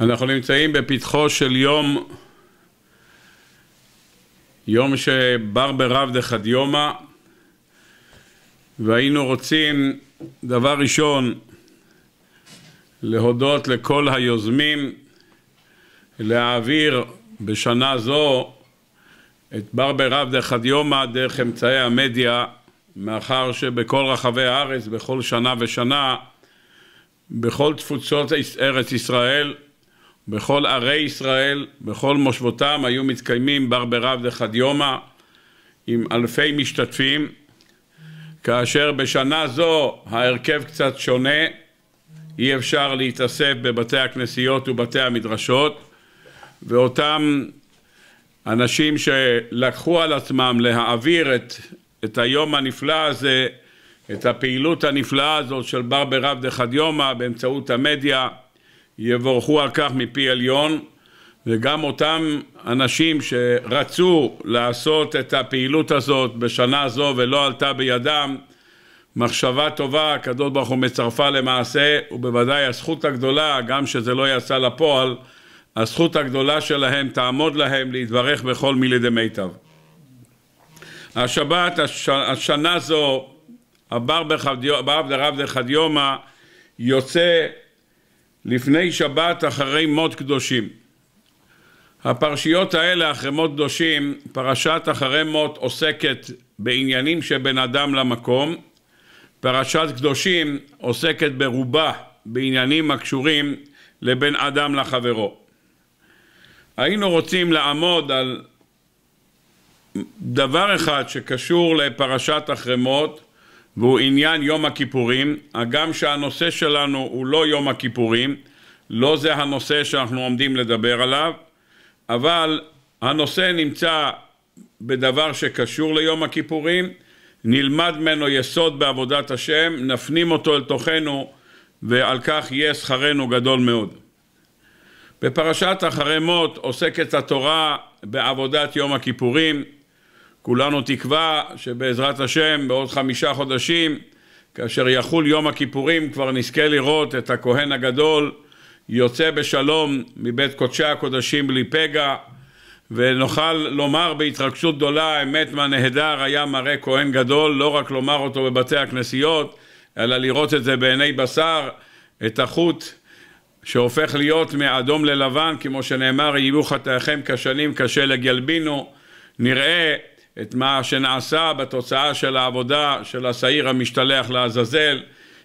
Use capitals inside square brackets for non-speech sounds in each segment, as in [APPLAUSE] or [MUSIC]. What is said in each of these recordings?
אנחנו נמצאים בפתחו של יום, יום שבר ברב דחדיומא, והיינו רוצים, דבר ראשון, להודות לכל היוזמים, להעביר בשנה זו את בר ברב דחדיומא דרך אמצעי המדיה, מאחר שבכל רחבי הארץ, בכל שנה ושנה, בכל תפוצות ארץ ישראל, בכל ערי ישראל, בכל מושבותם היו מתקיימים בר ברב יומא עם אלפי משתתפים, כאשר בשנה זו ההרכב קצת שונה, אי אפשר להתאסף בבתי הכנסיות ובתי המדרשות, ואותם אנשים שלקחו על עצמם להעביר את, את היום הנפלא הזה, את הפעילות הנפלאה הזאת של בר ברב יומא באמצעות המדיה, יבורכו על כך מפי עליון, וגם אותם אנשים שרצו לעשות את הפעילות הזאת בשנה זו ולא עלתה בידם, מחשבה טובה, הקדוש ברוך הוא מצרפה למעשה, ובוודאי הזכות הגדולה, גם שזה לא יצא לפועל, הזכות הגדולה שלהם תעמוד להם להתברך בכל מילי דמיטב. השבת, הש, השנה זו, הבר דרב דחדיומא, יוצא לפני שבת אחרי מות קדושים. הפרשיות האלה אחרי מות קדושים, פרשת אחרי מות עוסקת בעניינים שבין אדם למקום, פרשת קדושים עוסקת ברובה בעניינים הקשורים לבין אדם לחברו. היינו רוצים לעמוד על דבר אחד שקשור לפרשת החרמות והוא עניין יום הכיפורים, הגם שהנושא שלנו הוא לא יום הכיפורים, לא זה הנושא שאנחנו עומדים לדבר עליו, אבל הנושא נמצא בדבר שקשור ליום הכיפורים, נלמד ממנו יסוד בעבודת השם, נפנים אותו אל תוכנו ועל כך יהיה שכרנו גדול מאוד. בפרשת אחרי מות עוסקת התורה בעבודת יום הכיפורים, כולנו תקווה שבעזרת השם בעוד חמישה חודשים, כאשר יחול יום הכיפורים, כבר נזכה לראות את הכהן הגדול יוצא בשלום מבית קודשי הקודשים בלי פגע, ונוכל לומר בהתרגשות גדולה, אמת מה נהדר היה מראה כהן גדול, לא רק לומר אותו בבתי הכנסיות, אלא לראות את זה בעיני בשר, את החוט שהופך להיות מאדום ללבן, כמו שנאמר, יהיו חטאיכם כשנים כשלג ילבינו נראה את מה שנעשה בתוצאה של העבודה של השעיר המשתלח לעזאזל.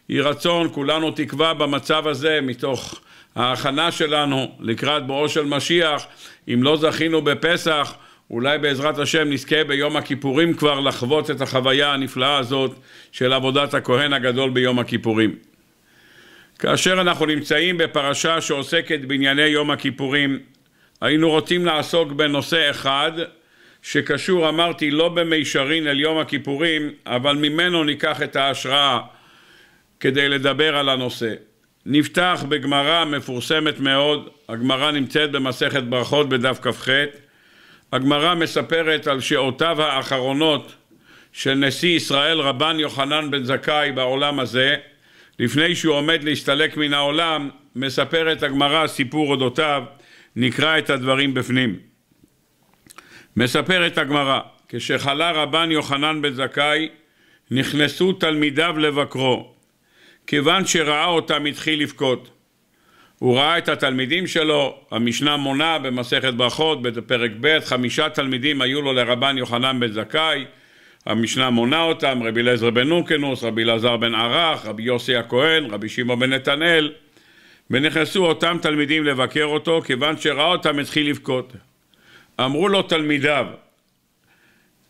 יהי רצון, כולנו תקווה במצב הזה מתוך ההכנה שלנו לקראת בואו של משיח. אם לא זכינו בפסח, אולי בעזרת השם נזכה ביום הכיפורים כבר לחוות את החוויה הנפלאה הזאת של עבודת הכהן הגדול ביום הכיפורים. כאשר אנחנו נמצאים בפרשה שעוסקת בענייני יום הכיפורים, היינו רוצים לעסוק בנושא אחד, שקשור, אמרתי, לא במישרין אל יום הכיפורים, אבל ממנו ניקח את ההשראה כדי לדבר על הנושא. נפתח בגמרא מפורסמת מאוד, הגמרא נמצאת במסכת ברכות בדף כ"ח. הגמרא מספרת על שעותיו האחרונות של נשיא ישראל רבן יוחנן בן זכאי בעולם הזה, לפני שהוא עומד להסתלק מן העולם, מספרת הגמרא סיפור אודותיו, נקרא את הדברים בפנים. מספרת הגמרא, כשחלה רבן יוחנן בן זכאי, נכנסו תלמידיו לבקרו. כיוון שראה אותם התחיל לבכות. הוא ראה את התלמידים שלו, המשנה מונה במסכת ברכות, בפרק ב', חמישה תלמידים היו לו לרבן יוחנן בן זכאי, המשנה מונה אותם, רבי אליעזר בן נוקנוס, רבי אלעזר בן ערך, רבי יוסי הכהן, רבי שמעון בן נתנאל, ונכנסו אותם תלמידים לבקר אותו, כיוון שראה אותם התחיל לבכות. אמרו לו תלמידיו,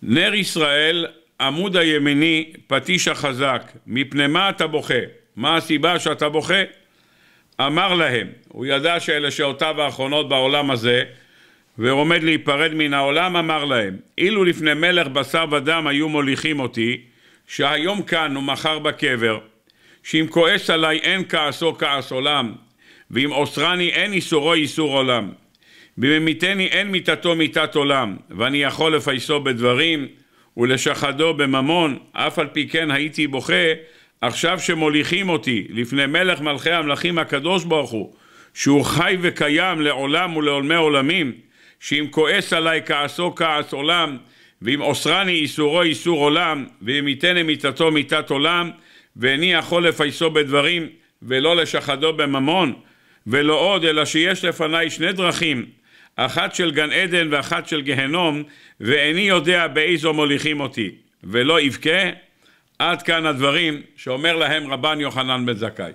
נר ישראל, עמוד הימיני, פטיש החזק, מפני מה אתה בוכה? מה הסיבה שאתה בוכה? אמר להם, הוא ידע שאלה שעותיו האחרונות בעולם הזה, עומד להיפרד מן העולם, אמר להם, אילו לפני מלך בשר ודם היו מוליכים אותי, שהיום כאן ומחר בקבר, שאם כועס עליי אין כעסו כעס עולם, ואם אוסרני אין איסורו איסור עולם. בממיתני אין מיתתו מיתת עולם, ואני יכול לפייסו בדברים ולשחדו בממון, אף על פי כן הייתי בוכה, עכשיו שמוליכים אותי לפני מלך מלכי המלכים הקדוש ברוך הוא, שהוא חי וקיים לעולם ולעולמי עולמים, שאם כועס עלי כעסו כעס עולם, ואם אוסרני איסורו איסור עולם, ואם יתנה מיתתו מיתת עולם, ואיני יכול לפייסו בדברים, ולא לשחדו בממון, ולא עוד, אלא שיש לפניי שני דרכים, אחת של גן עדן ואחת של גהנום, ואיני יודע באיזו מוליכים אותי, ולא אבכה. עד כאן הדברים שאומר להם רבן יוחנן בן זכאי.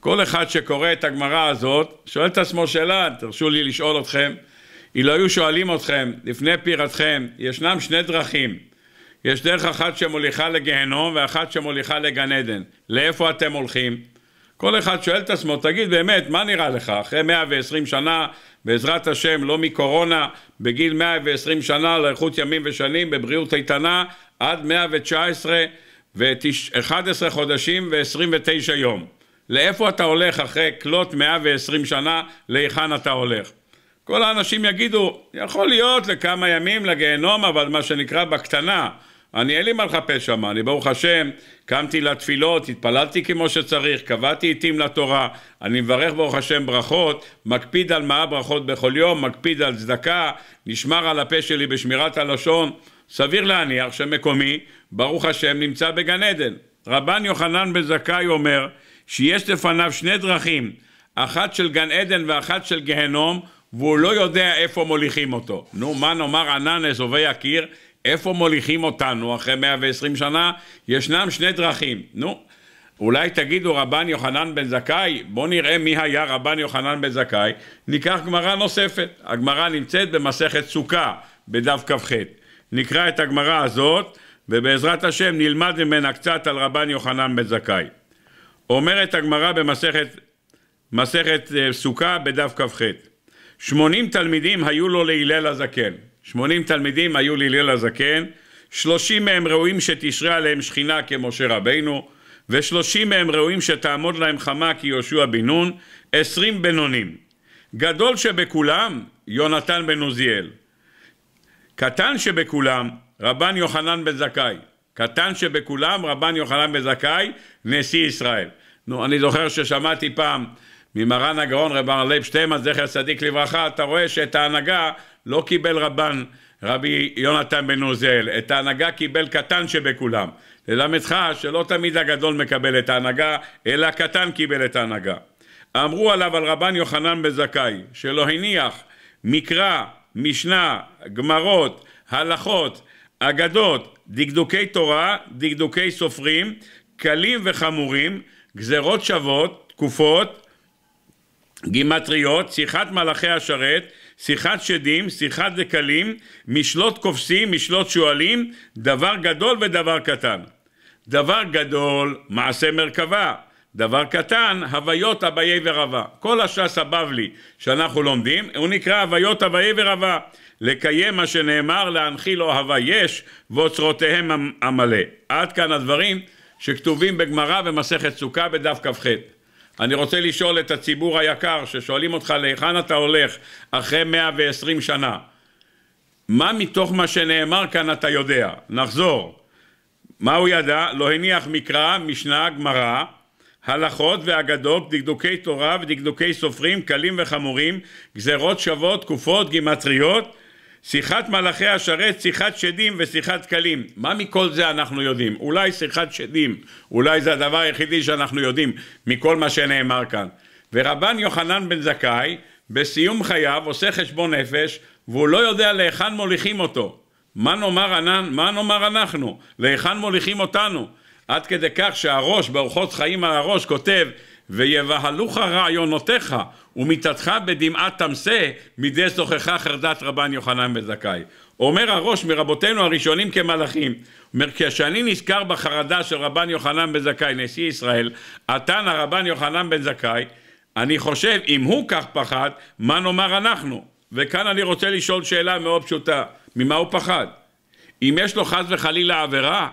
כל אחד שקורא את הגמרא הזאת, שואל את עצמו שאלה, תרשו לי לשאול אתכם, אילו היו שואלים אתכם לפני פירתכם, ישנם שני דרכים, יש דרך אחת שמוליכה לגיהנום ואחת שמוליכה לגן עדן, לאיפה אתם הולכים? כל אחד שואל את עצמו, תגיד באמת, מה נראה לך? אחרי 120 שנה, בעזרת השם, לא מקורונה, בגיל 120 שנה, לאיכות ימים ושנים, בבריאות איתנה, עד 119 ו-11 חודשים ו-29 יום. לאיפה אתה הולך אחרי כלות 120 שנה, להיכן אתה הולך? כל האנשים יגידו, יכול להיות לכמה ימים לגיהנום, אבל מה שנקרא בקטנה. אני אין לי מה לחפש שם, אני ברוך השם, קמתי לתפילות, התפללתי כמו שצריך, קבעתי עיתים לתורה, אני מברך ברוך השם ברכות, מקפיד על מאה ברכות בכל יום, מקפיד על צדקה, נשמר על הפה שלי בשמירת הלשון, סביר להניח שמקומי, ברוך השם, נמצא בגן עדן. רבן יוחנן בן זכאי אומר שיש לפניו שני דרכים, אחת של גן עדן ואחת של גהנום, והוא לא יודע איפה מוליכים אותו. נו, מה נאמר ענן אזובי הקיר? איפה מוליכים אותנו אחרי 120 שנה? ישנם שני דרכים. נו, אולי תגידו רבן יוחנן בן זכאי, בואו נראה מי היה רבן יוחנן בן זכאי, ניקח גמרא נוספת. הגמרא נמצאת במסכת סוכה, בדף כ"ח. נקרא את הגמרא הזאת, ובעזרת השם נלמד ממנה קצת על רבן יוחנן בן זכאי. אומרת הגמרא במסכת מסכת אה, סוכה בדף כ"ח. 80 תלמידים היו לו להלל הזקן. 80 תלמידים היו להלל הזקן, 30 מהם ראויים שתשרה עליהם שכינה כמשה רבינו, ו-30 מהם ראויים שתעמוד להם חמה כיהושע בן נון, 20 בינונים. גדול שבכולם, יונתן בן עוזיאל. קטן שבכולם, רבן יוחנן בן זכאי. קטן שבכולם, רבן יוחנן בן זכאי, נשיא ישראל. נו, אני זוכר ששמעתי פעם ממרן הגאון רב הרלב שטיימן, זכר צדיק לברכה, אתה רואה שאת ההנהגה לא קיבל רבן רבי יונתן בן עוזל, את ההנהגה קיבל קטן שבכולם. ללמדך שלא תמיד הגדול מקבל את ההנהגה, אלא הקטן קיבל את ההנהגה. אמרו עליו על רבן יוחנן בזכאי, שלא הניח מקרא, משנה, גמרות, הלכות, אגדות, דקדוקי תורה, דקדוקי סופרים, קלים וחמורים, גזרות שוות, תקופות, גימטריות, שיחת מלאכי השרת, שיחת שדים, שיחת דקלים, משלות כובשים, משלות שועלים, דבר גדול ודבר קטן. דבר גדול, מעשה מרכבה. דבר קטן, הוויות אביי ורבה. כל הש"ס הבבלי שאנחנו לומדים, הוא נקרא הוויות אביי ורבה. לקיים מה שנאמר, להנחיל אוהבה יש, ואוצרותיהם המלא. עד כאן הדברים שכתובים בגמרא במסכת סוכה בדף כ"ח. אני רוצה לשאול את הציבור היקר ששואלים אותך להיכן אתה הולך אחרי 120 שנה, מה מתוך מה שנאמר כאן אתה יודע? נחזור. מה הוא ידע? לא הניח מקרא, משנה, גמרא, הלכות ואגדות, דקדוקי תורה ודקדוקי סופרים, קלים וחמורים, גזרות שוות, תקופות, גימטריות, שיחת מלאכי השרת, שיחת שדים ושיחת כלים. מה מכל זה אנחנו יודעים? אולי שיחת שדים, אולי זה הדבר היחידי שאנחנו יודעים מכל מה שנאמר כאן. ורבן יוחנן בן זכאי, בסיום חייו, עושה חשבון נפש, והוא לא יודע להיכן מוליכים אותו. מה נאמר, ענן, מה נאמר אנחנו? להיכן מוליכים אותנו? עד כדי כך שהראש, באורחות חיים על הראש, כותב ויבהלוך רעיונותיך ומיתתך בדמעת תמסה מדי זוכחה חרדת רבן יוחנן בן זכאי. אומר הראש מרבותינו הראשונים כמלאכים, אומר כשאני נזכר בחרדה של רבן יוחנן בן זכאי נשיא ישראל, עתן הרבן יוחנן בן זכאי, אני חושב אם הוא כך פחד, מה נאמר אנחנו? וכאן אני רוצה לשאול שאלה מאוד פשוטה, ממה הוא פחד? אם יש לו חס וחלילה עבירה,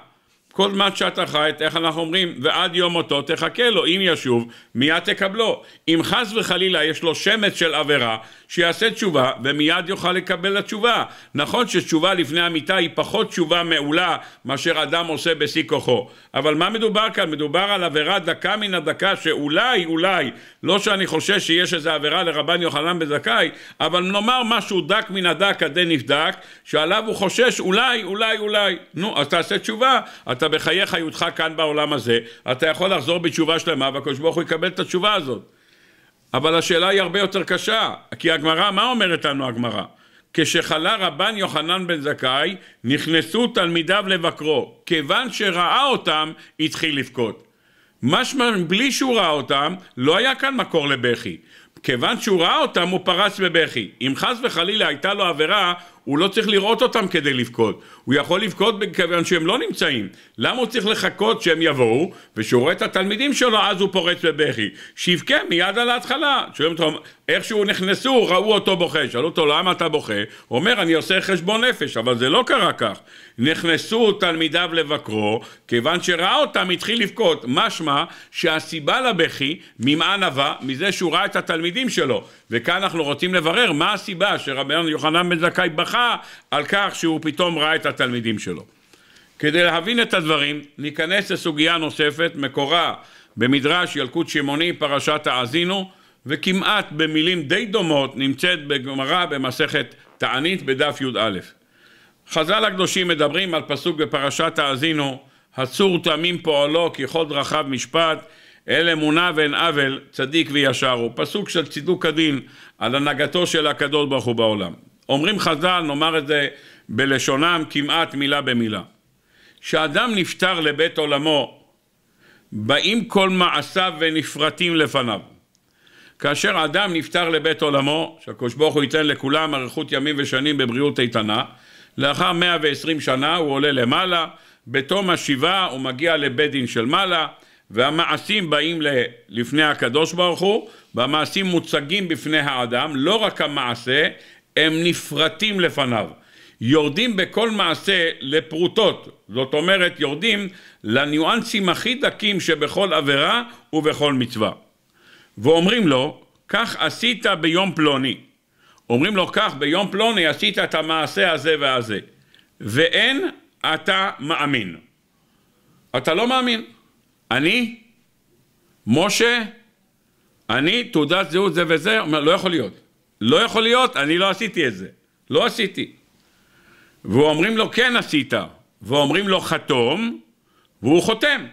כל זמן שאתה חי, איך אנחנו אומרים, ועד יום מותו תחכה לו, אם ישוב, מיד תקבלו. אם חס וחלילה יש לו שמץ של עבירה, שיעשה תשובה ומיד יוכל לקבל התשובה. נכון שתשובה לפני המיטה היא פחות תשובה מעולה מאשר אדם עושה בשיא כוחו, אבל מה מדובר כאן? מדובר על עבירה דקה מן הדקה שאולי, אולי, לא שאני חושש שיש איזו עבירה לרבן יוחנן בן זכאי, אבל נאמר משהו דק מן הדק עדי נבדק, שעליו הוא חושש אולי, אולי, אולי. נו, אז תעשה תשובה, אתה בחיי חיותך כאן בעולם הזה, אתה יכול לחזור בתשובה שלמה והקדוש ברוך הוא יקבל את התשובה הזאת. אבל השאלה היא הרבה יותר קשה, כי הגמרא, מה אומרת לנו הגמרא? כשחלה רבן יוחנן בן זכאי, נכנסו תלמידיו לבקרו. כיוון שראה אותם, התחיל לבכות. משמע, בלי שהוא ראה אותם, לא היה כאן מקור לבכי. כיוון שהוא ראה אותם, הוא פרץ בבכי. אם חס וחלילה הייתה לו עבירה, הוא לא צריך לראות אותם כדי לבכות. הוא יכול לבכות כיוון שהם לא נמצאים. למה הוא צריך לחכות שהם יבואו, ושהוא רואה את התלמידים שלו אז הוא פורץ בבכי. שיבכה מיד על ההתחלה. שואלים אותו, איך שהוא נכנסו, ראו אותו בוכה. שאלו אותו, למה אתה בוכה? הוא אומר, אני עושה חשבון נפש, אבל זה לא קרה כך. נכנסו תלמידיו לבקרו, כיוון שראה אותם התחיל לבכות. משמע שהסיבה לבכי, ממה נבע? מזה שהוא ראה את התלמידים שלו. וכאן אנחנו רוצים לברר מה הסיבה שרבי יוחנן בן זכאי בכה על כך שהוא פתאום ראה את התלמידים שלו. כדי להבין את הדברים, ניכנס לסוגיה נוספת, מקורה במדרש ילקוט שמעוני, פרשת האזינו, וכמעט במילים די דומות נמצאת בגמרא במסכת תענית בדף י"א. חז"ל הקדושים מדברים על פסוק בפרשת האזינו, הצור תמים פועלו כי חוד רחב משפט, אל אמונה ואין עוול, צדיק וישר הוא. פסוק של צידוק הדין על הנהגתו של הקדוש ברוך הוא בעולם. אומרים חז"ל, נאמר את זה בלשונם כמעט מילה במילה. שאדם נפטר לבית עולמו, באים כל מעשיו ונפרטים לפניו. כאשר אדם נפטר לבית עולמו, שהקדוש ברוך הוא ייתן לכולם אריכות ימים ושנים בבריאות איתנה, לאחר 120 שנה הוא עולה למעלה, בתום השבעה הוא מגיע לבית דין של מעלה, והמעשים באים לפני הקדוש ברוך הוא, והמעשים מוצגים בפני האדם, לא רק המעשה, הם נפרטים לפניו. יורדים בכל מעשה לפרוטות, זאת אומרת יורדים לניואנסים הכי דקים שבכל עבירה ובכל מצווה. ואומרים לו, כך עשית ביום פלוני. אומרים לו, כך ביום פלוני עשית את המעשה הזה והזה. ואין אתה מאמין. אתה לא מאמין. אני, משה, אני, תעודת זהות זה וזה, אומר, לא יכול להיות. לא יכול להיות, אני לא עשיתי את זה. לא עשיתי. ואומרים לו כן עשית, ואומרים לו חתום, והוא חותם.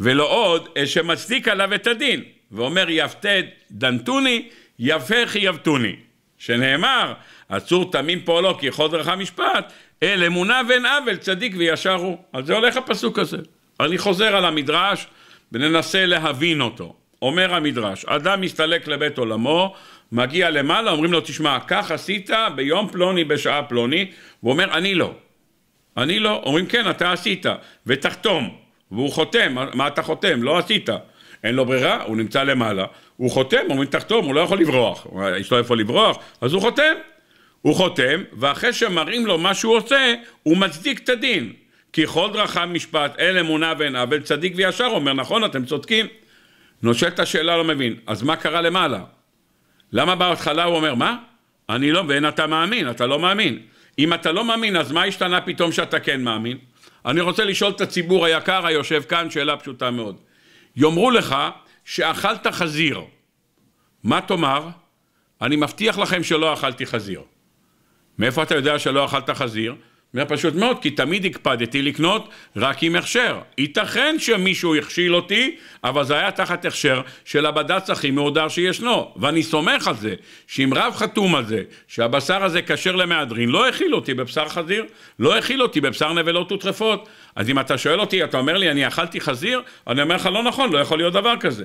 ולא עוד שמצדיק עליו את הדין, ואומר יפתה דנתוני, יפך יבתוני, שנאמר, עצור תמים פועלו כי יכול דרכה משפט, אל אמונה ואין עוול, צדיק וישר הוא. אז זה הולך הפסוק הזה. אני חוזר על המדרש וננסה להבין אותו. אומר המדרש, אדם מסתלק לבית עולמו מגיע למעלה, אומרים לו, תשמע, כך עשית ביום פלוני בשעה פלוני, והוא אומר, אני לא. אני לא. אומרים, כן, אתה עשית, ותחתום. והוא חותם, מה אתה חותם? לא עשית. אין לו ברירה, הוא נמצא למעלה, הוא חותם, אומרים, תחתום, הוא לא יכול לברוח. יש לו לא איפה לברוח, אז הוא חותם. הוא חותם, ואחרי שמראים לו מה שהוא עושה, הוא מצדיק את הדין. כי כל דרכה משפט, אין אמונה ואין עוול, צדיק וישר אומר, נכון, אתם צודקים. נושאת השאלה, לא מבין, אז מה קרה למעלה? למה בהתחלה הוא אומר, מה? אני לא, ואין אתה מאמין, אתה לא מאמין. אם אתה לא מאמין, אז מה השתנה פתאום שאתה כן מאמין? אני רוצה לשאול את הציבור היקר היושב כאן, שאלה פשוטה מאוד. יאמרו לך שאכלת חזיר, מה תאמר? אני מבטיח לכם שלא אכלתי חזיר. מאיפה אתה יודע שלא אכלת חזיר? זה פשוט מאוד, כי תמיד הקפדתי לקנות רק עם הכשר. ייתכן שמישהו הכשיל אותי, אבל זה היה תחת הכשר של הבד"ץ הכי מהודר שישנו. ואני סומך על זה, שאם רב חתום על זה, שהבשר הזה כשר למהדרין, לא הכיל אותי בבשר חזיר, לא הכיל אותי בבשר נבלות וטרפות. אז אם אתה שואל אותי, אתה אומר לי, אני אכלתי חזיר? אני אומר לך, לא נכון, לא יכול להיות דבר כזה.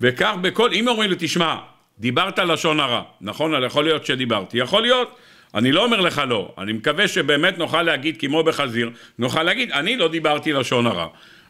וכך בכל, אם אומרים לי, תשמע, דיברת לשון הרע, נכון? יכול להיות שדיברתי, יכול להיות. אני לא אומר לך לא, אני מקווה שבאמת נוכל להגיד, כמו בחזיר, נוכל להגיד, אני לא דיברתי לשון הרע.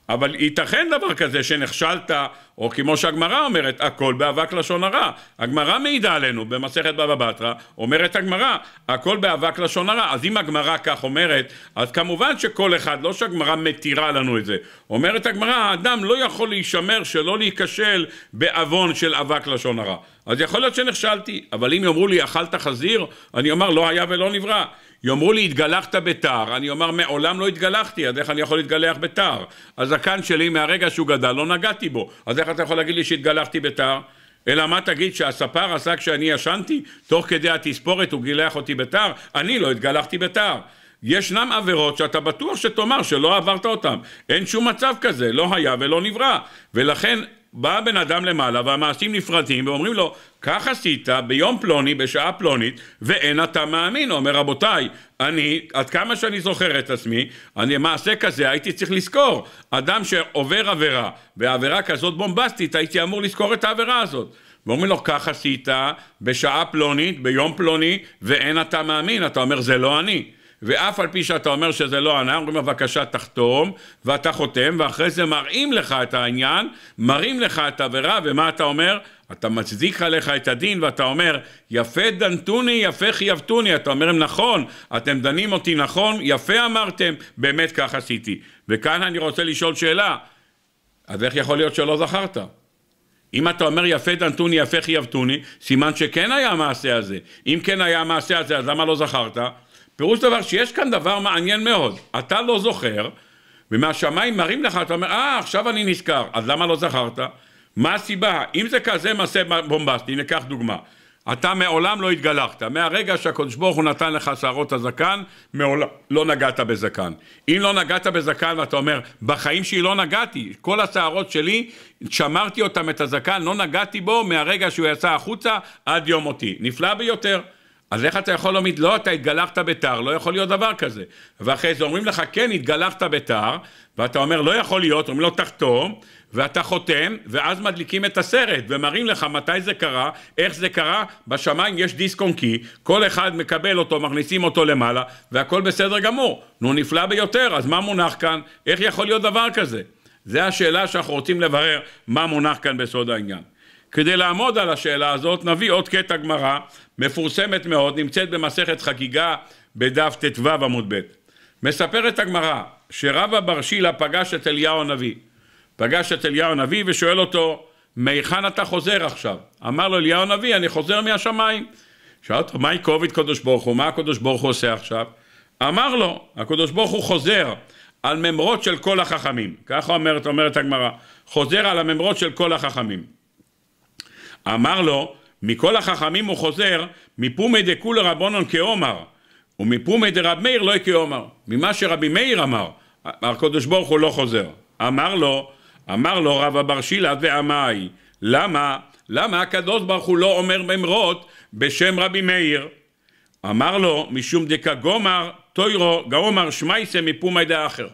אבל ייתכן דבר כזה שנכשלת, או כמו שהגמרא אומרת, הכל באבק לשון הרע. הגמרא מעידה עלינו במסכת בבא בתרא, אומרת הגמרא, הכל באבק לשון הרע. אז אם הגמרא כך אומרת, אז כמובן שכל אחד, לא שהגמרא מתירה לנו את זה. אומרת הגמרא, האדם לא יכול להישמר שלא להיכשל בעוון של אבק לשון הרע. אז יכול להיות שנכשלתי, אבל אם יאמרו לי אכלת חזיר, אני אומר לא היה ולא נברא. יאמרו לי התגלחת בתער, אני אומר מעולם לא התגלחתי, אז איך אני יכול להתגלח בתער? הזקן שלי מהרגע שהוא גדל לא נגעתי בו, אז איך אתה יכול להגיד לי שהתגלחתי בתער? אלא מה תגיד שהספר עשה כשאני ישנתי, תוך כדי התספורת הוא גילח אותי בתער, אני לא התגלחתי בתער. ישנם עבירות שאתה בטוח שתאמר שלא עברת אותן, אין שום מצב כזה, לא היה ולא נברא, ולכן בא בן אדם למעלה והמעשים נפרדים ואומרים לו, כך עשית ביום פלוני, בשעה פלונית, ואין אתה מאמין. הוא אומר, רבותיי, אני, עד כמה שאני זוכר את עצמי, אני מעשה כזה הייתי צריך לזכור. אדם שעובר עבירה, בעבירה כזאת בומבסטית, הייתי אמור לזכור את העבירה הזאת. ואומרים לו, כך עשית בשעה פלונית, ביום פלוני, ואין אתה מאמין. אתה אומר, זה לא אני. ואף על פי שאתה אומר שזה לא ענה, אומרים בבקשה תחתום, ואתה חותם, ואחרי זה מראים לך את העניין, מראים לך את העבירה, ומה אתה אומר? אתה מצדיק עליך את הדין, ואתה אומר, יפה דנתוני, יפה חייבתוני, אתה אומר, נכון, אתם דנים אותי נכון, יפה אמרתם, באמת כך עשיתי. וכאן אני רוצה לשאול שאלה, אז איך יכול להיות שלא זכרת? אם אתה אומר יפה דנתוני, יפה חייבתוני, סימן שכן היה המעשה הזה. אם כן היה המעשה הזה, אז למה לא זכרת? פירוש דבר שיש כאן דבר מעניין מאוד. אתה לא זוכר, ומהשמיים מראים לך, אתה אומר, אה, עכשיו אני נזכר, אז למה לא זכרת? מה הסיבה? אם זה כזה מעשה בומבסטי, ניקח דוגמה. אתה מעולם לא התגלחת, מהרגע שהקדוש ברוך הוא נתן לך שערות הזקן, מעולם לא נגעת בזקן. אם לא נגעת בזקן ואתה אומר, בחיים שלי לא נגעתי, כל השערות שלי, שמרתי אותם, את הזקן, לא נגעתי בו מהרגע שהוא יצא החוצה עד יום מותי. נפלא ביותר. אז איך אתה יכול להעמיד, לא, אתה התגלחת ביתר, לא יכול להיות דבר כזה. ואחרי זה אומרים לך, כן, התגלחת ביתר, ואתה אומר, לא יכול להיות, אומרים לו, תחתום, ואתה חותם, ואז מדליקים את הסרט, ומראים לך מתי זה קרה, איך זה קרה, בשמיים יש דיסק און קי, כל אחד מקבל אותו, מכניסים אותו למעלה, והכל בסדר גמור. נו, נפלא ביותר, אז מה מונח כאן? איך יכול להיות דבר כזה? זו השאלה שאנחנו רוצים לברר, מה מונח כאן בסוד העניין. כדי לעמוד על השאלה הזאת, נביא עוד קטע גמרא, מפורסמת מאוד, נמצאת במסכת חגיגה בדף ט"ו עמוד ב'. מספרת הגמרא שרבא בר שילה פגש את אליהו הנביא. פגש את אליהו הנביא ושואל אותו, מהיכן אתה חוזר עכשיו? אמר לו אליהו הנביא, אני חוזר מהשמיים. שאל אותו, מהי יקוב קדוש ברוך הוא? מה הקדוש ברוך הוא עושה עכשיו? אמר לו, הקדוש ברוך הוא חוזר על ממרות של כל החכמים. ככה אומרת, אומרת הגמרא, חוזר על הממרות של כל החכמים. אמר לו, מכל החכמים הוא חוזר, מפומי דכולא רבונון כאומר, ומפומי דרב מאיר לא כאומר. ממה שרבי מאיר אמר, הקדוש ברוך הוא לא חוזר. אמר לו, אמר לו רב אבר שילה ועמאי, למה? למה הקדוש ברוך הוא לא אומר ממרות בשם רבי מאיר? אמר לו, משום דקה גומר, תוירו, גאומר שמייסה מפומי דאחר.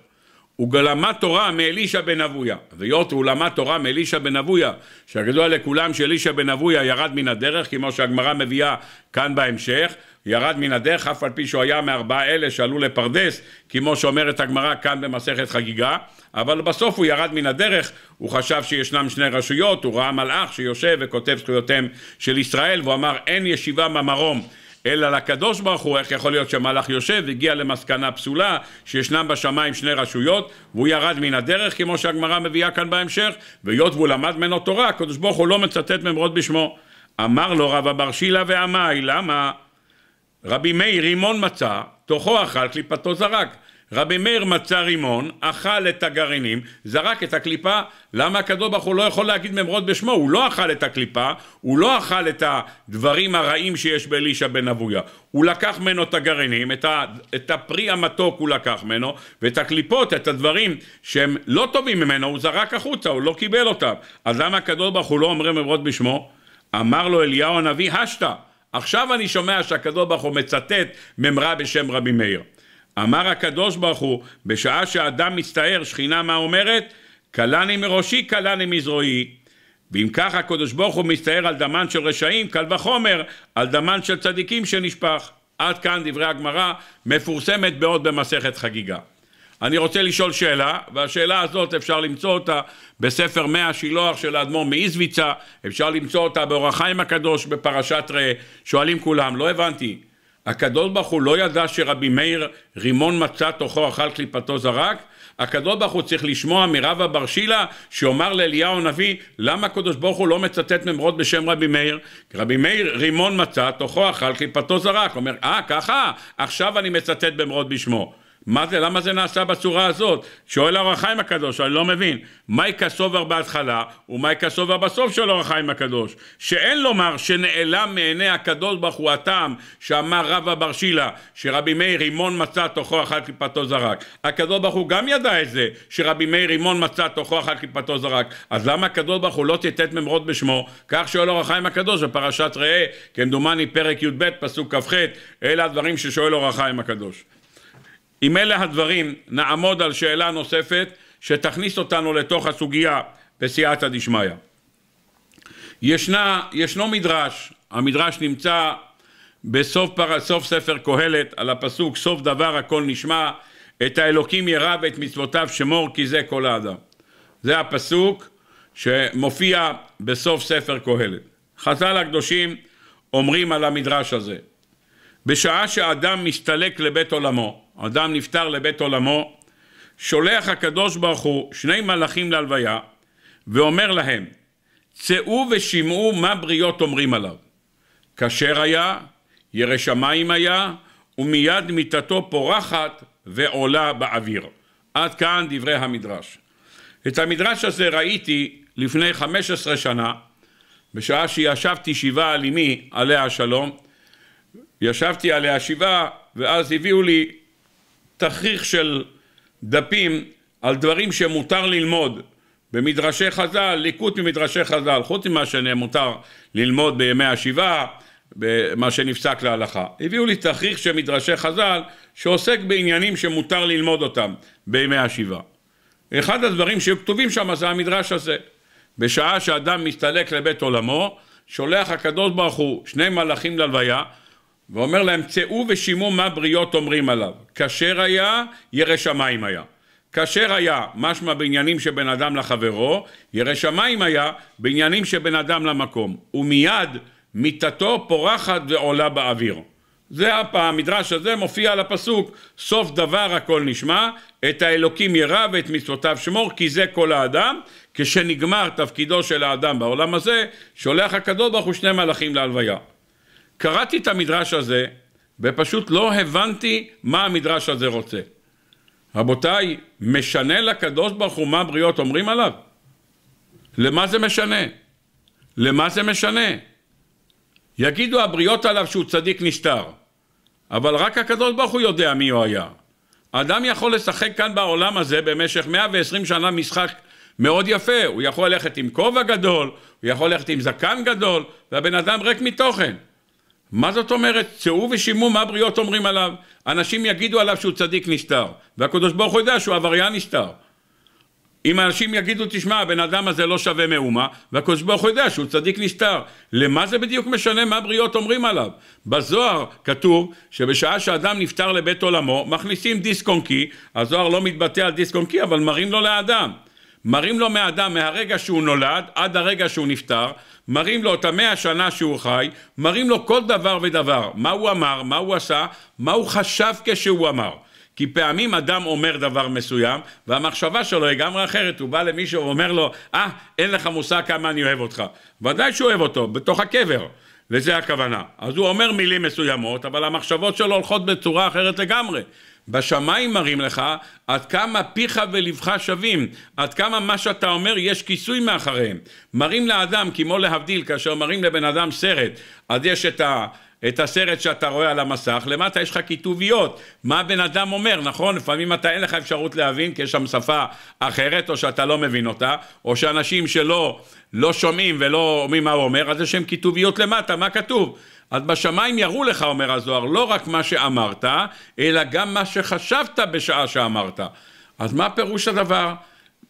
הוא למד תורה מאלישע בן אבויה. והיות הוא למד תורה מאלישע בן אבויה, שהגדול לכולם שאלישע בן אבויה ירד מן הדרך, כמו שהגמרא מביאה כאן בהמשך, ירד מן הדרך אף על פי שהוא היה מארבעה אלה שעלו לפרדס, כמו שאומרת הגמרא כאן במסכת חגיגה, אבל בסוף הוא ירד מן הדרך, הוא חשב שישנם שני רשויות, הוא ראה מלאך שיושב וכותב זכויותיהם של ישראל, והוא אמר אין ישיבה במרום אלא לקדוש ברוך הוא, איך יכול להיות שהמלאך יושב, הגיע למסקנה פסולה, שישנם בשמיים שני רשויות, והוא ירד מן הדרך, כמו שהגמרא מביאה כאן בהמשך, והיות והוא למד ממנו תורה, הקדוש ברוך הוא לא מצטט ממרות בשמו. אמר לו רבא בר שילה ועמאי, למה? רבי מאיר רימון מצא, תוכו אכל, קליפתו זרק. רבי מאיר מצא רימון, אכל את הגרעינים, זרק את הקליפה, למה הקדוש ברוך הוא לא יכול להגיד ממרוד בשמו? הוא לא אכל את הקליפה, הוא לא אכל את הדברים הרעים שיש באלישע בן אבויה. הוא לקח ממנו את הגרעינים, את, ה, את הפרי המתוק הוא לקח ממנו, ואת הקליפות, את הדברים שהם לא טובים ממנו, הוא זרק החוצה, הוא לא קיבל אותם. אז למה הקדוש ברוך הוא לא אומר ממרוד בשמו? אמר לו אליהו הנביא, השתא. עכשיו אני שומע שהקדוש ברוך הוא מצטט ממרה בשם רבי מאיר. אמר הקדוש ברוך הוא, בשעה שאדם מצטער, שכינה מה אומרת? קלני מראשי, קלני מזרועי. ואם כך הקדוש ברוך הוא מצטער על דמן של רשעים, קל וחומר על דמן של צדיקים שנשפך. עד כאן דברי הגמרא, מפורסמת מאוד במסכת חגיגה. אני רוצה לשאול שאלה, והשאלה הזאת אפשר למצוא אותה בספר מאה השילוח של האדמו"ר מאיזוויצה, אפשר למצוא אותה באורח חיים הקדוש בפרשת ראה. שואלים כולם, לא הבנתי, הקדוש ברוך הוא לא ידע שרבי מאיר רימון מצא תוכו אכל קליפתו זרק? הקדוש ברוך הוא צריך לשמוע מרב בר שילה שאומר לאליהו הנביא למה הקדוש ברוך הוא לא מצטט ממרות בשם רבי מאיר? רבי מאיר רימון מצא תוכו אכל קליפתו זרק. אומר אה ככה עכשיו אני מצטט ממרות בשמו מה זה, למה זה נעשה בצורה הזאת? שואל אור החיים הקדוש, אני לא מבין. מהי כסובר בהתחלה ומהי כסובר בסוף של אור החיים הקדוש? שאין לומר שנעלם מעיני הקדוש ברוך הוא הטעם שאמר רבא בר שילה שרבי מאיר רימון מצא תוכו אחת כיפתו זרק. הקדוש ברוך הוא גם ידע את זה שרבי מאיר רימון מצא תוכו אחת כיפתו זרק. אז למה הקדוש ברוך הוא לא ציטט ממרות בשמו? כך שואל אור החיים הקדוש בפרשת ראה, כמדומני פרק י"ב פסוק כ"ח, אלה הדברים ששואל אור החיים הקדוש. עם אלה הדברים נעמוד על שאלה נוספת שתכניס אותנו לתוך הסוגיה בסייעתא דשמיא. ישנה, ישנו מדרש, המדרש נמצא בסוף, פר, סוף ספר קהלת על הפסוק סוף דבר הכל נשמע את האלוקים ירא ואת מצוותיו שמור כי זה כל האדם. זה הפסוק שמופיע בסוף ספר קהלת. חז"ל הקדושים אומרים על המדרש הזה בשעה שאדם מסתלק לבית עולמו, אדם נפטר לבית עולמו, שולח הקדוש ברוך הוא שני מלאכים להלוויה ואומר להם, צאו ושמעו מה בריות אומרים עליו. כשר היה, ירא שמיים היה, ומיד מיתתו פורחת ועולה באוויר. עד כאן דברי המדרש. את המדרש הזה ראיתי לפני 15 שנה, בשעה שישבתי שבעה על אמי, עליה השלום, ישבתי עליה שבעה, ואז הביאו לי תכריך של דפים על דברים שמותר ללמוד במדרשי חז"ל, ליקוט ממדרשי חז"ל, חוץ ממה שמותר ללמוד בימי השבעה, מה שנפסק להלכה. הביאו לי תכריך של מדרשי חז"ל שעוסק בעניינים שמותר ללמוד אותם בימי השבעה. אחד הדברים שכתובים שם זה המדרש הזה. בשעה שאדם מסתלק לבית עולמו, שולח הקדוש ברוך הוא שני מלאכים ללוויה ואומר להם צאו ושימו מה בריות אומרים עליו, כאשר היה ירא שמיים היה, כאשר היה משמע בעניינים שבין אדם לחברו, ירא שמיים היה בעניינים שבין אדם למקום, ומיד מיתתו פורחת ועולה באוויר. זה הפעם המדרש הזה מופיע על הפסוק סוף דבר הכל נשמע את האלוקים ירא ואת מצוותיו שמור כי זה כל האדם כשנגמר תפקידו של האדם בעולם הזה שולח הקדוש ברוך הוא שני מלאכים להלוויה קראתי את המדרש הזה, ופשוט לא הבנתי מה המדרש הזה רוצה. רבותיי, משנה לקדוש ברוך הוא מה הבריות אומרים עליו? למה זה משנה? למה זה משנה? יגידו הבריות עליו שהוא צדיק נשטר, אבל רק הקדוש ברוך הוא יודע מי הוא היה. אדם יכול לשחק כאן בעולם הזה במשך 120 שנה משחק מאוד יפה, הוא יכול ללכת עם כובע גדול, הוא יכול ללכת עם זקן גדול, והבן אדם ריק מתוכן. מה זאת אומרת? צאו ושימעו מה הבריות אומרים עליו. אנשים יגידו עליו שהוא צדיק נסתר, והקדוש ברוך הוא יודע שהוא עבריין נסתר. אם אנשים יגידו, תשמע, הבן אדם הזה לא שווה מאומה, והקדוש ברוך הוא יודע שהוא צדיק נסתר. למה זה בדיוק משנה מה הבריות אומרים עליו? בזוהר כתוב שבשעה שאדם נפטר לבית עולמו, מכניסים דיסק און קי, הזוהר לא מתבטא על דיסק און קי, אבל מראים לו לאדם. מראים לו מאדם מהרגע שהוא נולד עד הרגע שהוא נפטר, מראים לו את המאה שנה שהוא חי, מראים לו כל דבר ודבר, מה הוא אמר, מה הוא עשה, מה הוא חשב כשהוא אמר. כי פעמים אדם אומר דבר מסוים, והמחשבה שלו היא לגמרי אחרת, הוא בא למישהו ואומר לו, אה, ah, אין לך מושג כמה אני אוהב אותך. ודאי שהוא אוהב אותו, בתוך הקבר. לזה הכוונה. אז הוא אומר מילים מסוימות, אבל המחשבות שלו הולכות בצורה אחרת לגמרי. בשמיים מראים לך עד כמה פיך ולבך שווים, עד כמה מה שאתה אומר יש כיסוי מאחריהם. מראים לאדם, כמו להבדיל, כאשר מראים לבן אדם סרט, אז יש את ה... את הסרט שאתה רואה על המסך, למטה יש לך כיתוביות, מה הבן אדם אומר, נכון? לפעמים אתה אין לך אפשרות להבין, כי יש שם שפה אחרת, או שאתה לא מבין אותה, או שאנשים שלא לא שומעים ולא אומרים מה הוא אומר, אז יש שם כיתוביות למטה, מה כתוב? אז בשמיים יראו לך, אומר הזוהר, לא רק מה שאמרת, אלא גם מה שחשבת בשעה שאמרת. אז מה פירוש הדבר?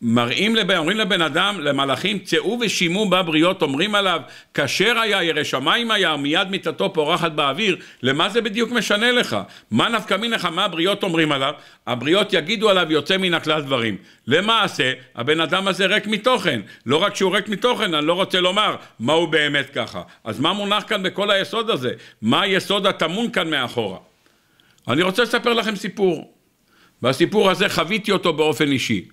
מראים לבן, אומרים לבן אדם, למלאכים, צאו ושימו בבריות, אומרים עליו, כאשר היה, ירא שמיים היה, מיד מיטתו פורחת באוויר, למה זה בדיוק משנה לך? מה נפקא מינך, מה הבריות אומרים עליו? הבריות יגידו עליו יוצא מן הכלל דברים. למעשה, הבן אדם הזה ריק מתוכן. לא רק שהוא ריק מתוכן, אני לא רוצה לומר מה הוא באמת ככה. אז מה מונח כאן בכל היסוד הזה? מה היסוד הטמון כאן מאחורה? אני רוצה לספר לכם סיפור. והסיפור הזה חוויתי אותו באופן אישי.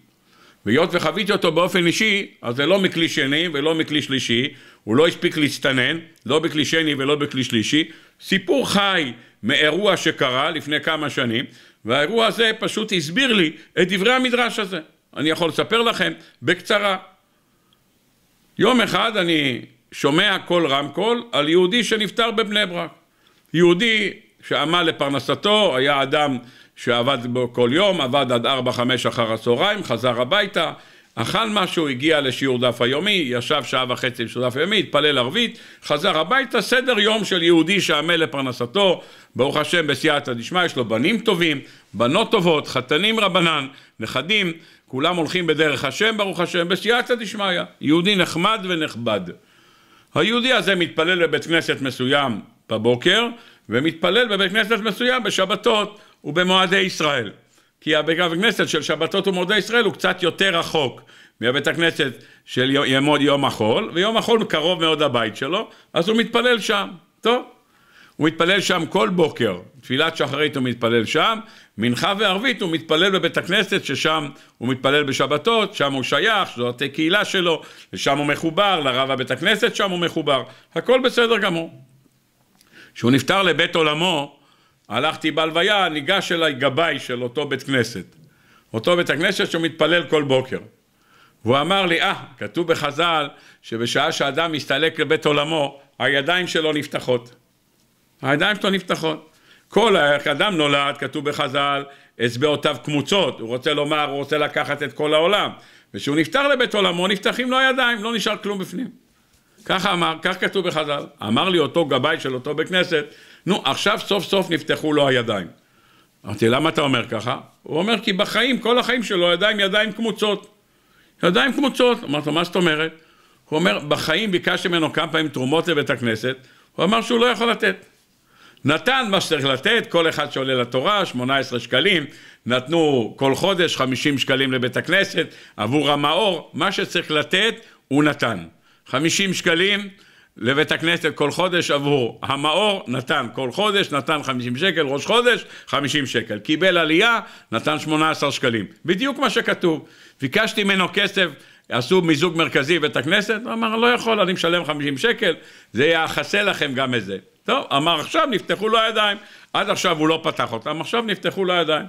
והיות וחוויתי אותו באופן אישי, אז זה לא מכלי שני ולא מכלי שלישי, הוא לא הספיק להצטנן, לא בכלי שני ולא בכלי שלישי, סיפור חי מאירוע שקרה לפני כמה שנים, והאירוע הזה פשוט הסביר לי את דברי המדרש הזה. אני יכול לספר לכם בקצרה. יום אחד אני שומע קול רמקול על יהודי שנפטר בבני ברק. יהודי שעמל לפרנסתו, היה אדם שעבד בו כל יום, עבד עד 4-5 אחר הצהריים, חזר הביתה, אכל משהו, הגיע לשיעור דף היומי, ישב שעה וחצי בשיעור דף היומי, התפלל ערבית, חזר הביתה, סדר יום של יהודי שעמל לפרנסתו, ברוך השם בסייעתא דשמיא, יש לו בנים טובים, בנות טובות, חתנים רבנן, נכדים, כולם הולכים בדרך השם, ברוך השם, בסייעתא דשמיא, יהודי נחמד ונכבד. היהודי הזה מתפלל בבית כנסת מסוים בבוקר, ומתפלל בבית כנסת מסוים בשבתות. ובמועדי ישראל. כי הבית הכנסת של שבתות ומועדי ישראל הוא קצת יותר רחוק מהבית הכנסת של ימוד יום החול, ויום החול קרוב מאוד לבית שלו, אז הוא מתפלל שם, טוב? הוא מתפלל שם כל בוקר, תפילת שחרית הוא מתפלל שם, מנחה וערבית הוא מתפלל בבית הכנסת, ששם הוא מתפלל בשבתות, שם הוא שייך, זאת קהילה שלו, ושם הוא מחובר, לרב הבית הכנסת שם הוא מחובר, הכל בסדר גמור. כשהוא נפטר לבית עולמו, הלכתי בהלוויה, ניגש אליי גבאי של אותו בית כנסת. אותו בית הכנסת שהוא מתפלל כל בוקר. והוא אמר לי, אה, ah, כתוב בחז"ל שבשעה שאדם מסתלק לבית עולמו, הידיים שלו נפתחות. הידיים שלו נפתחות. כל אדם נולד, כתוב בחז"ל, אצבעותיו קמוצות, הוא רוצה לומר, הוא רוצה לקחת את כל העולם. וכשהוא נפטר לבית עולמו, נפתחים לו הידיים, לא נשאר כלום בפנים. ככה אמר, כך כתוב בחז"ל. אמר לי אותו גבאי של אותו בית כנסת, נו, עכשיו סוף סוף נפתחו לו הידיים. אמרתי, למה אתה אומר ככה? הוא אומר, כי בחיים, כל החיים שלו, ידיים, ידיים קמוצות. ידיים קמוצות. אמרתי לו, מה זאת אומרת? הוא אומר, בחיים ביקשתי ממנו כמה פעמים תרומות לבית הכנסת, הוא אמר שהוא לא יכול לתת. נתן מה שצריך לתת, כל אחד שעולה לתורה, 18 שקלים, נתנו כל חודש 50 שקלים לבית הכנסת, עבור המאור, מה שצריך לתת, הוא נתן. 50 שקלים, לבית הכנסת כל חודש עבור המאור, נתן כל חודש, נתן 50 שקל, ראש חודש, 50 שקל. קיבל עלייה, נתן 18 שקלים. בדיוק מה שכתוב. ביקשתי ממנו כסף, עשו מיזוג מרכזי בבית הכנסת, הוא אמר, לא יכול, אני משלם 50 שקל, זה יחסה לכם גם את זה. טוב, אמר, עכשיו נפתחו לו הידיים. עד עכשיו הוא לא פתח אותם, עכשיו נפתחו לו הידיים.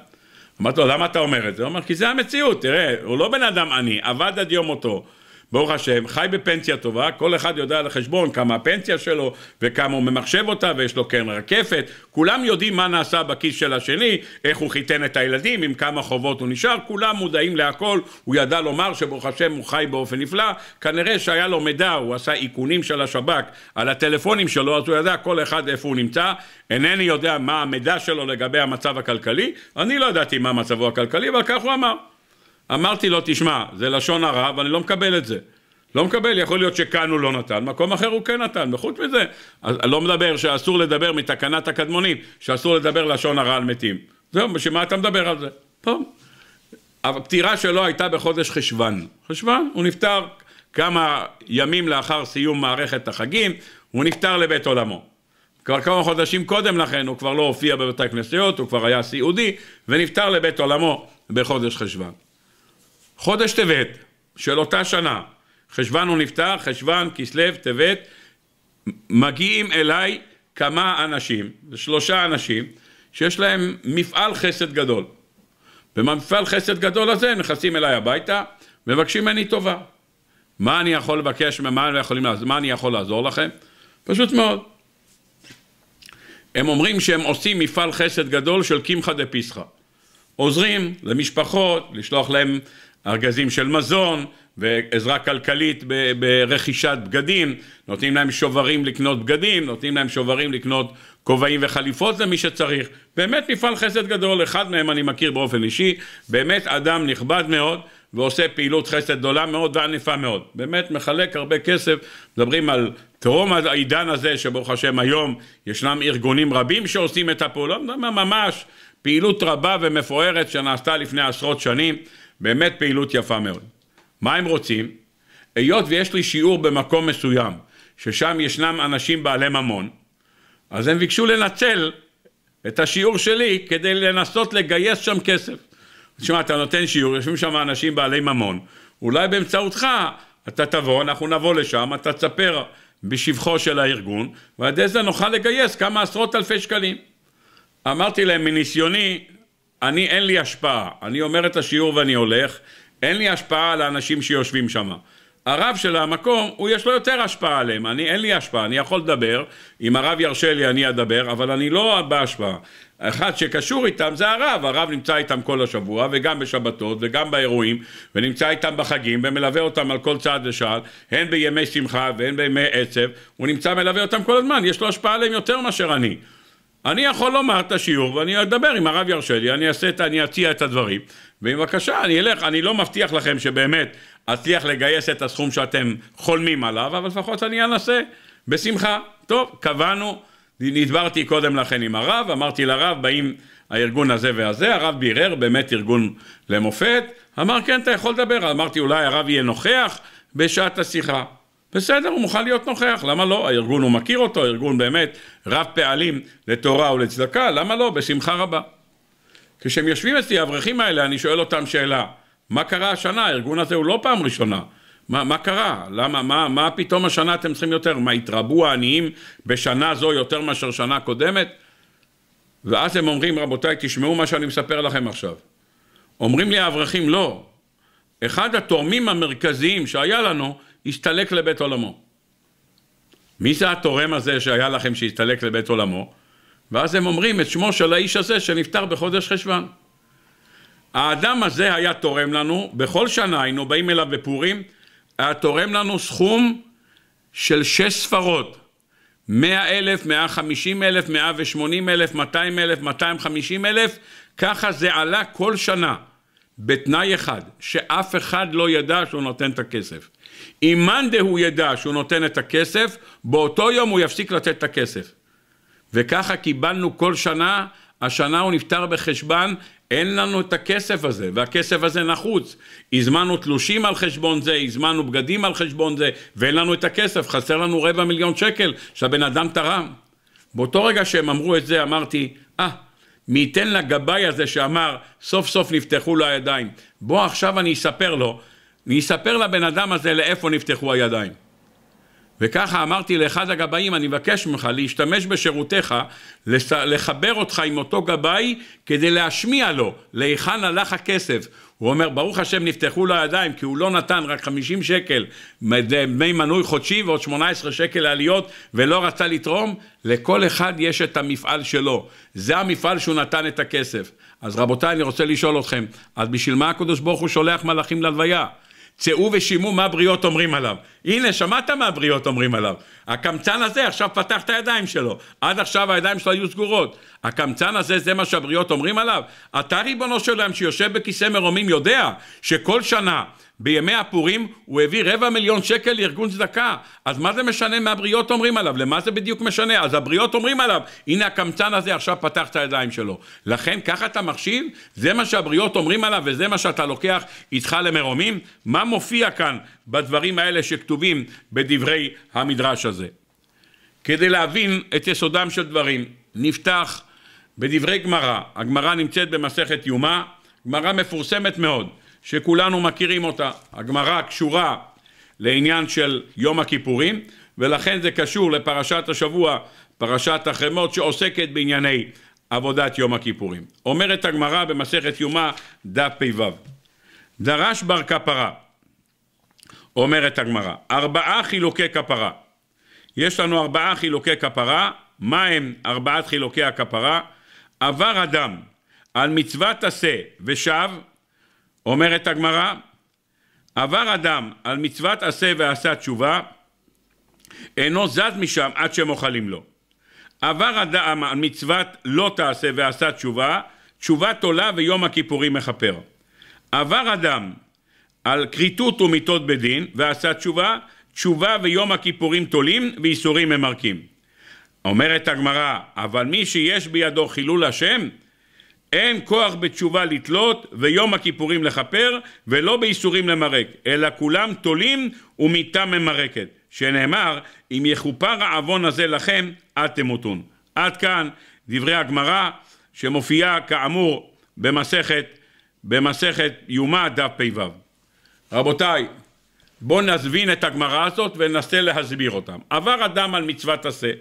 אמרתי לו, למה אתה אומר את זה? הוא אמר, כי זה המציאות, תראה, הוא לא בן אדם עני, עבד עד יום מותו. ברוך השם, חי בפנסיה טובה, כל אחד יודע על החשבון כמה הפנסיה שלו וכמה הוא ממחשב אותה ויש לו קרן רקפת, כולם יודעים מה נעשה בכיס של השני, איך הוא חיתן את הילדים, עם כמה חובות הוא נשאר, כולם מודעים להכל, הוא ידע לומר שברוך השם הוא חי באופן נפלא, כנראה שהיה לו מידע, הוא עשה איכונים של השב"כ על הטלפונים שלו, אז הוא ידע כל אחד איפה הוא נמצא, אינני יודע מה המידע שלו לגבי המצב הכלכלי, אני לא ידעתי מה מצבו הכלכלי, אבל כך הוא אמר. אמרתי לו, תשמע, זה לשון הרע ואני לא מקבל את זה. לא מקבל, יכול להיות שכאן הוא לא נתן, מקום אחר הוא כן נתן, וחוץ מזה, לא מדבר שאסור לדבר מתקנת הקדמונים, שאסור לדבר לשון הרע על מתים. זהו, בשביל מה אתה מדבר על זה? טוב. הפטירה שלו הייתה בחודש חשוון. חשוון, הוא נפטר כמה ימים לאחר סיום מערכת החגים, הוא נפטר לבית עולמו. כבר כמה חודשים קודם לכן הוא כבר לא הופיע בבית הכנסיות, הוא כבר היה סיעודי, ונפטר לבית עולמו בחודש חשוון. חודש טבת של אותה שנה, חשוון הוא נפטר, חשוון, כסלו, טבת, מגיעים אליי כמה אנשים, שלושה אנשים, שיש להם מפעל חסד גדול. ובמפעל חסד גדול הזה הם נכנסים אליי הביתה, מבקשים ממני טובה. מה אני יכול לבקש, מה, יכולים, מה אני יכול לעזור לכם? פשוט מאוד. הם אומרים שהם עושים מפעל חסד גדול של קמחא דפסחא. עוזרים למשפחות, לשלוח להם ארגזים של מזון, ועזרה כלכלית ברכישת בגדים, נותנים להם שוברים לקנות בגדים, נותנים להם שוברים לקנות כובעים וחליפות למי שצריך. באמת מפעל חסד גדול, אחד מהם אני מכיר באופן אישי, באמת אדם נכבד מאוד ועושה פעילות חסד גדולה מאוד וענפה מאוד. באמת מחלק הרבה כסף, מדברים על טרום העידן הזה שברוך השם היום ישנם ארגונים רבים שעושים את הפעולות, ממש פעילות רבה ומפוארת שנעשתה לפני עשרות שנים. באמת פעילות יפה מאוד. מה הם רוצים? היות ויש לי שיעור במקום מסוים, ששם ישנם אנשים בעלי ממון, אז הם ביקשו לנצל את השיעור שלי כדי לנסות לגייס שם כסף. תשמע, אתה נותן שיעור, יושבים שם אנשים בעלי ממון, אולי באמצעותך אתה תבוא, אנחנו נבוא לשם, אתה תספר בשבחו של הארגון, ועל ידי זה נוכל לגייס כמה עשרות אלפי שקלים. אמרתי להם, מניסיוני, אני, אין לי השפעה. אני אומר את השיעור ואני הולך, אין לי השפעה על האנשים שיושבים שם. הרב של המקום, הוא יש לו יותר השפעה עליהם, אני אין לי השפעה, אני יכול לדבר, אם הרב ירשה לי אני אדבר, אבל אני לא בהשפעה. אחד שקשור איתם זה הרב, הרב נמצא איתם כל השבוע וגם בשבתות וגם באירועים ונמצא איתם בחגים ומלווה אותם על כל צעד ושעל, הן בימי שמחה והן בימי עצב, הוא נמצא מלווה אותם כל הזמן, יש לו השפעה עליהם יותר מאשר אני. אני יכול לומר את השיעור ואני אדבר עם הרב ירשה לי, אני אעשה את, אני אציע את הדברים ובבקשה אני אלך, אני לא מבטיח לכם שבאמת אצליח לגייס את הסכום שאתם חולמים עליו, אבל לפחות אני אנסה בשמחה. טוב, קבענו, נדברתי קודם לכן עם הרב, אמרתי לרב באים הארגון הזה והזה, הרב בירר באמת ארגון למופת, אמר כן אתה יכול לדבר, אמרתי אולי הרב יהיה נוכח בשעת השיחה. בסדר, הוא מוכן להיות נוכח, למה לא? הארגון, הוא מכיר אותו, ארגון באמת רב פעלים לתורה ולצדקה, למה לא? בשמחה רבה. כשהם יושבים אצלי, האברכים האלה, אני שואל אותם שאלה, מה קרה השנה? הארגון הזה הוא לא פעם ראשונה. מה, מה קרה? למה, מה, מה פתאום השנה אתם צריכים יותר? מה, התרבו העניים בשנה זו יותר מאשר שנה קודמת? ואז הם אומרים, רבותיי, תשמעו מה שאני מספר לכם עכשיו. אומרים לי האברכים, לא. אחד התורמים המרכזיים שהיה לנו, השתלק לבית עולמו. מי זה התורם הזה שהיה לכם שהשתלק לבית עולמו? ואז הם אומרים את שמו של האיש הזה שנפטר בחודש חשוון. האדם הזה היה תורם לנו, בכל שנה היינו באים אליו בפורים, היה תורם לנו סכום של שש ספרות. מאה אלף, מאה חמישים אלף, מאה ושמונים אלף, מאתיים אלף, מאתיים חמישים אלף, ככה זה עלה כל שנה, בתנאי אחד, שאף אחד לא ידע שהוא נותן את הכסף. אם מאן דהוא ידע שהוא נותן את הכסף, באותו יום הוא יפסיק לתת את הכסף. וככה קיבלנו כל שנה, השנה הוא נפטר בחשבן, אין לנו את הכסף הזה, והכסף הזה נחוץ. הזמנו תלושים על חשבון זה, הזמנו בגדים על חשבון זה, ואין לנו את הכסף, חסר לנו רבע מיליון שקל שהבן אדם תרם. באותו רגע שהם אמרו את זה, אמרתי, אה, ah, מי ייתן לגבאי הזה שאמר, סוף סוף נפתחו לו הידיים. בוא עכשיו אני אספר לו ויספר לבן אדם הזה לאיפה נפתחו הידיים. וככה אמרתי לאחד הגבאים, אני מבקש ממך להשתמש בשירותיך, לחבר אותך עם אותו גבאי, כדי להשמיע לו להיכן הלך הכסף. הוא אומר, ברוך השם נפתחו לו הידיים, כי הוא לא נתן רק 50 שקל דמי מנוי חודשי ועוד 18 שקל לעליות, ולא רצה לתרום, לכל אחד יש את המפעל שלו. זה המפעל שהוא נתן את הכסף. אז רבותיי, אני רוצה לשאול אתכם, אז בשביל מה הקדוש ברוך הוא שולח מלאכים ללוויה? צאו ושמעו מה הבריות אומרים עליו. הנה, שמעת מה הבריות אומרים עליו. הקמצן הזה עכשיו פתח את הידיים שלו. עד עכשיו הידיים שלו היו סגורות. הקמצן הזה, זה מה שהבריות אומרים עליו? אתה ריבונו של עולם שיושב בכיסא מרומים יודע שכל שנה בימי הפורים הוא הביא רבע מיליון שקל לארגון צדקה. אז מה זה משנה מה הבריות אומרים עליו? למה זה בדיוק משנה? אז הבריות אומרים עליו, הנה הקמצן הזה עכשיו פתח את הידיים שלו. לכן ככה אתה מחשיב? זה מה שהבריות אומרים עליו וזה מה שאתה לוקח איתך למרומים? מה מופיע כאן בדברים האלה שכתובים בדברי המדרש הזה? כדי להבין את יסודם של דברים, נפתח בדברי גמרא. הגמרא נמצאת במסכת יומא, גמרא מפורסמת מאוד. שכולנו מכירים אותה. הגמרא קשורה לעניין של יום הכיפורים, ולכן זה קשור לפרשת השבוע, פרשת החמות, שעוסקת בענייני עבודת יום הכיפורים. אומרת הגמרא במסכת יומא, דף פ"ו: דרש בר כפרה, אומרת הגמרא, ארבעה חילוקי כפרה. יש לנו ארבעה חילוקי כפרה, מה הם ארבעת חילוקי הכפרה? עבר אדם על מצוות עשה ושב, אומרת הגמרא, עבר אדם על מצוות עשה ועשה תשובה, אינו זז משם עד שמוחלים לו. עבר אדם על מצוות לא תעשה ועשה תשובה, תשובה תולה ויום הכיפורים מכפר. עבר אדם על כריתות ומיתות בדין ועשה תשובה, תשובה ויום הכיפורים תולים ואיסורים ממרקים. אומרת הגמרא, אבל מי שיש בידו חילול השם, אין כוח בתשובה לתלות ויום הכיפורים לכפר ולא בייסורים למרק, אלא כולם תולים ומיתה ממרקת, שנאמר אם יכופר העוון הזה לכם עד תמותון. עד כאן דברי הגמרא שמופיעה כאמור במסכת, במסכת יומא דף פ"ו. רבותיי, בואו נזבין את הגמרא הזאת וננסה להסביר אותם. עבר אדם על מצוות עשה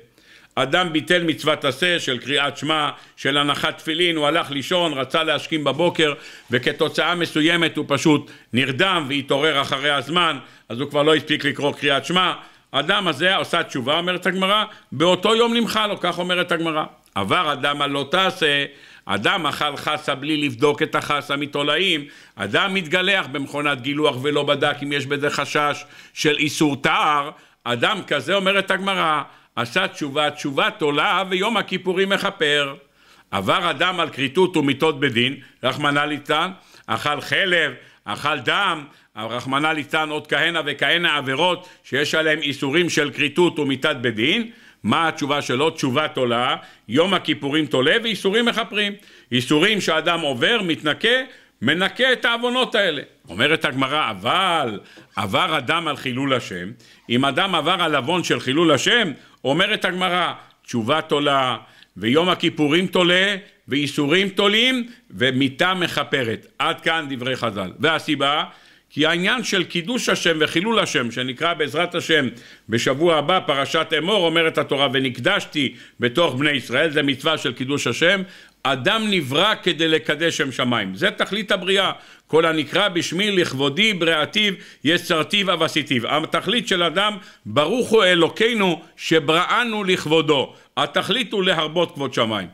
אדם ביטל מצוות עשה של קריאת שמע, של הנחת תפילין, הוא הלך לישון, רצה להשכים בבוקר, וכתוצאה מסוימת הוא פשוט נרדם והתעורר אחרי הזמן, אז הוא כבר לא הספיק לקרוא קריאת שמע. האדם הזה עושה תשובה, אומרת הגמרא, באותו יום נמחה לו, כך אומרת הגמרא. עבר אדם הלא תעשה, אדם אכל חסה בלי לבדוק את החסה מתולעים, אדם מתגלח במכונת גילוח ולא בדק אם יש בזה חשש של איסור טהר, אדם כזה, אומרת הגמרא, עשה תשובה, תשובת עולה ויום הכיפורים מכפר. עבר אדם על כריתות ומיתות בדין, רחמנא ליצן, אכל חלב, אכל דם, רחמנא ליצן עוד כהנה וכהנה עבירות שיש עליהם איסורים של כריתות ומיתת בדין, מה התשובה שלו? תשובה תולה, יום הכיפורים תולה ואיסורים מכפרים. איסורים שאדם עובר, מתנקה, מנקה את העוונות האלה. אומרת הגמרא, אבל עבר אדם על חילול השם, אם אדם עבר על עוון של חילול השם, אומרת הגמרא, תשובה תולה, ויום הכיפורים תולה, ואיסורים תולים, ומיתה מכפרת. עד כאן דברי חז"ל. והסיבה, כי העניין של קידוש השם וחילול השם, שנקרא בעזרת השם בשבוע הבא פרשת אמור, אומרת התורה, ונקדשתי בתוך בני ישראל, זה מצווה של קידוש השם, אדם נברא כדי לקדש שם שמיים. זה תכלית הבריאה. כל הנקרא בשמי לכבודי בריאתיו יצרתיו אבסיתיו. התכלית של אדם, ברוך הוא אלוקינו שבראנו לכבודו. התכלית הוא להרבות כבוד שמיים.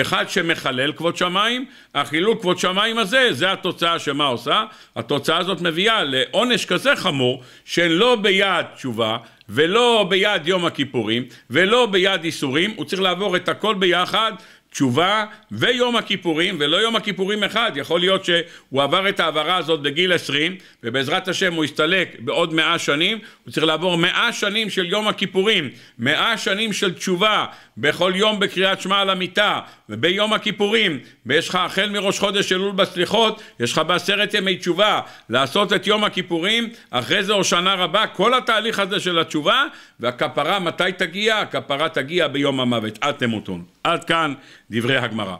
אחד שמחלל כבוד שמיים, החילול כבוד שמיים הזה, זה התוצאה שמה עושה? התוצאה הזאת מביאה לעונש כזה חמור, שלא ביד תשובה, ולא ביד יום הכיפורים, ולא ביד איסורים, הוא צריך לעבור את הכל ביחד תשובה ויום הכיפורים, ולא יום הכיפורים אחד, יכול להיות שהוא עבר את ההעברה הזאת בגיל 20, ובעזרת השם הוא יסתלק בעוד מאה שנים, הוא צריך לעבור מאה שנים של יום הכיפורים, מאה שנים של תשובה, בכל יום בקריאת שמע על המיטה, וביום הכיפורים, ויש לך החל מראש חודש אלול בסליחות, יש לך בעשרת ימי תשובה, לעשות את יום הכיפורים, אחרי זה או שנה רבה, כל התהליך הזה של התשובה, והכפרה מתי תגיע? הכפרה תגיע ביום המוות, עד תמותון. עד כאן דברי הגמרא.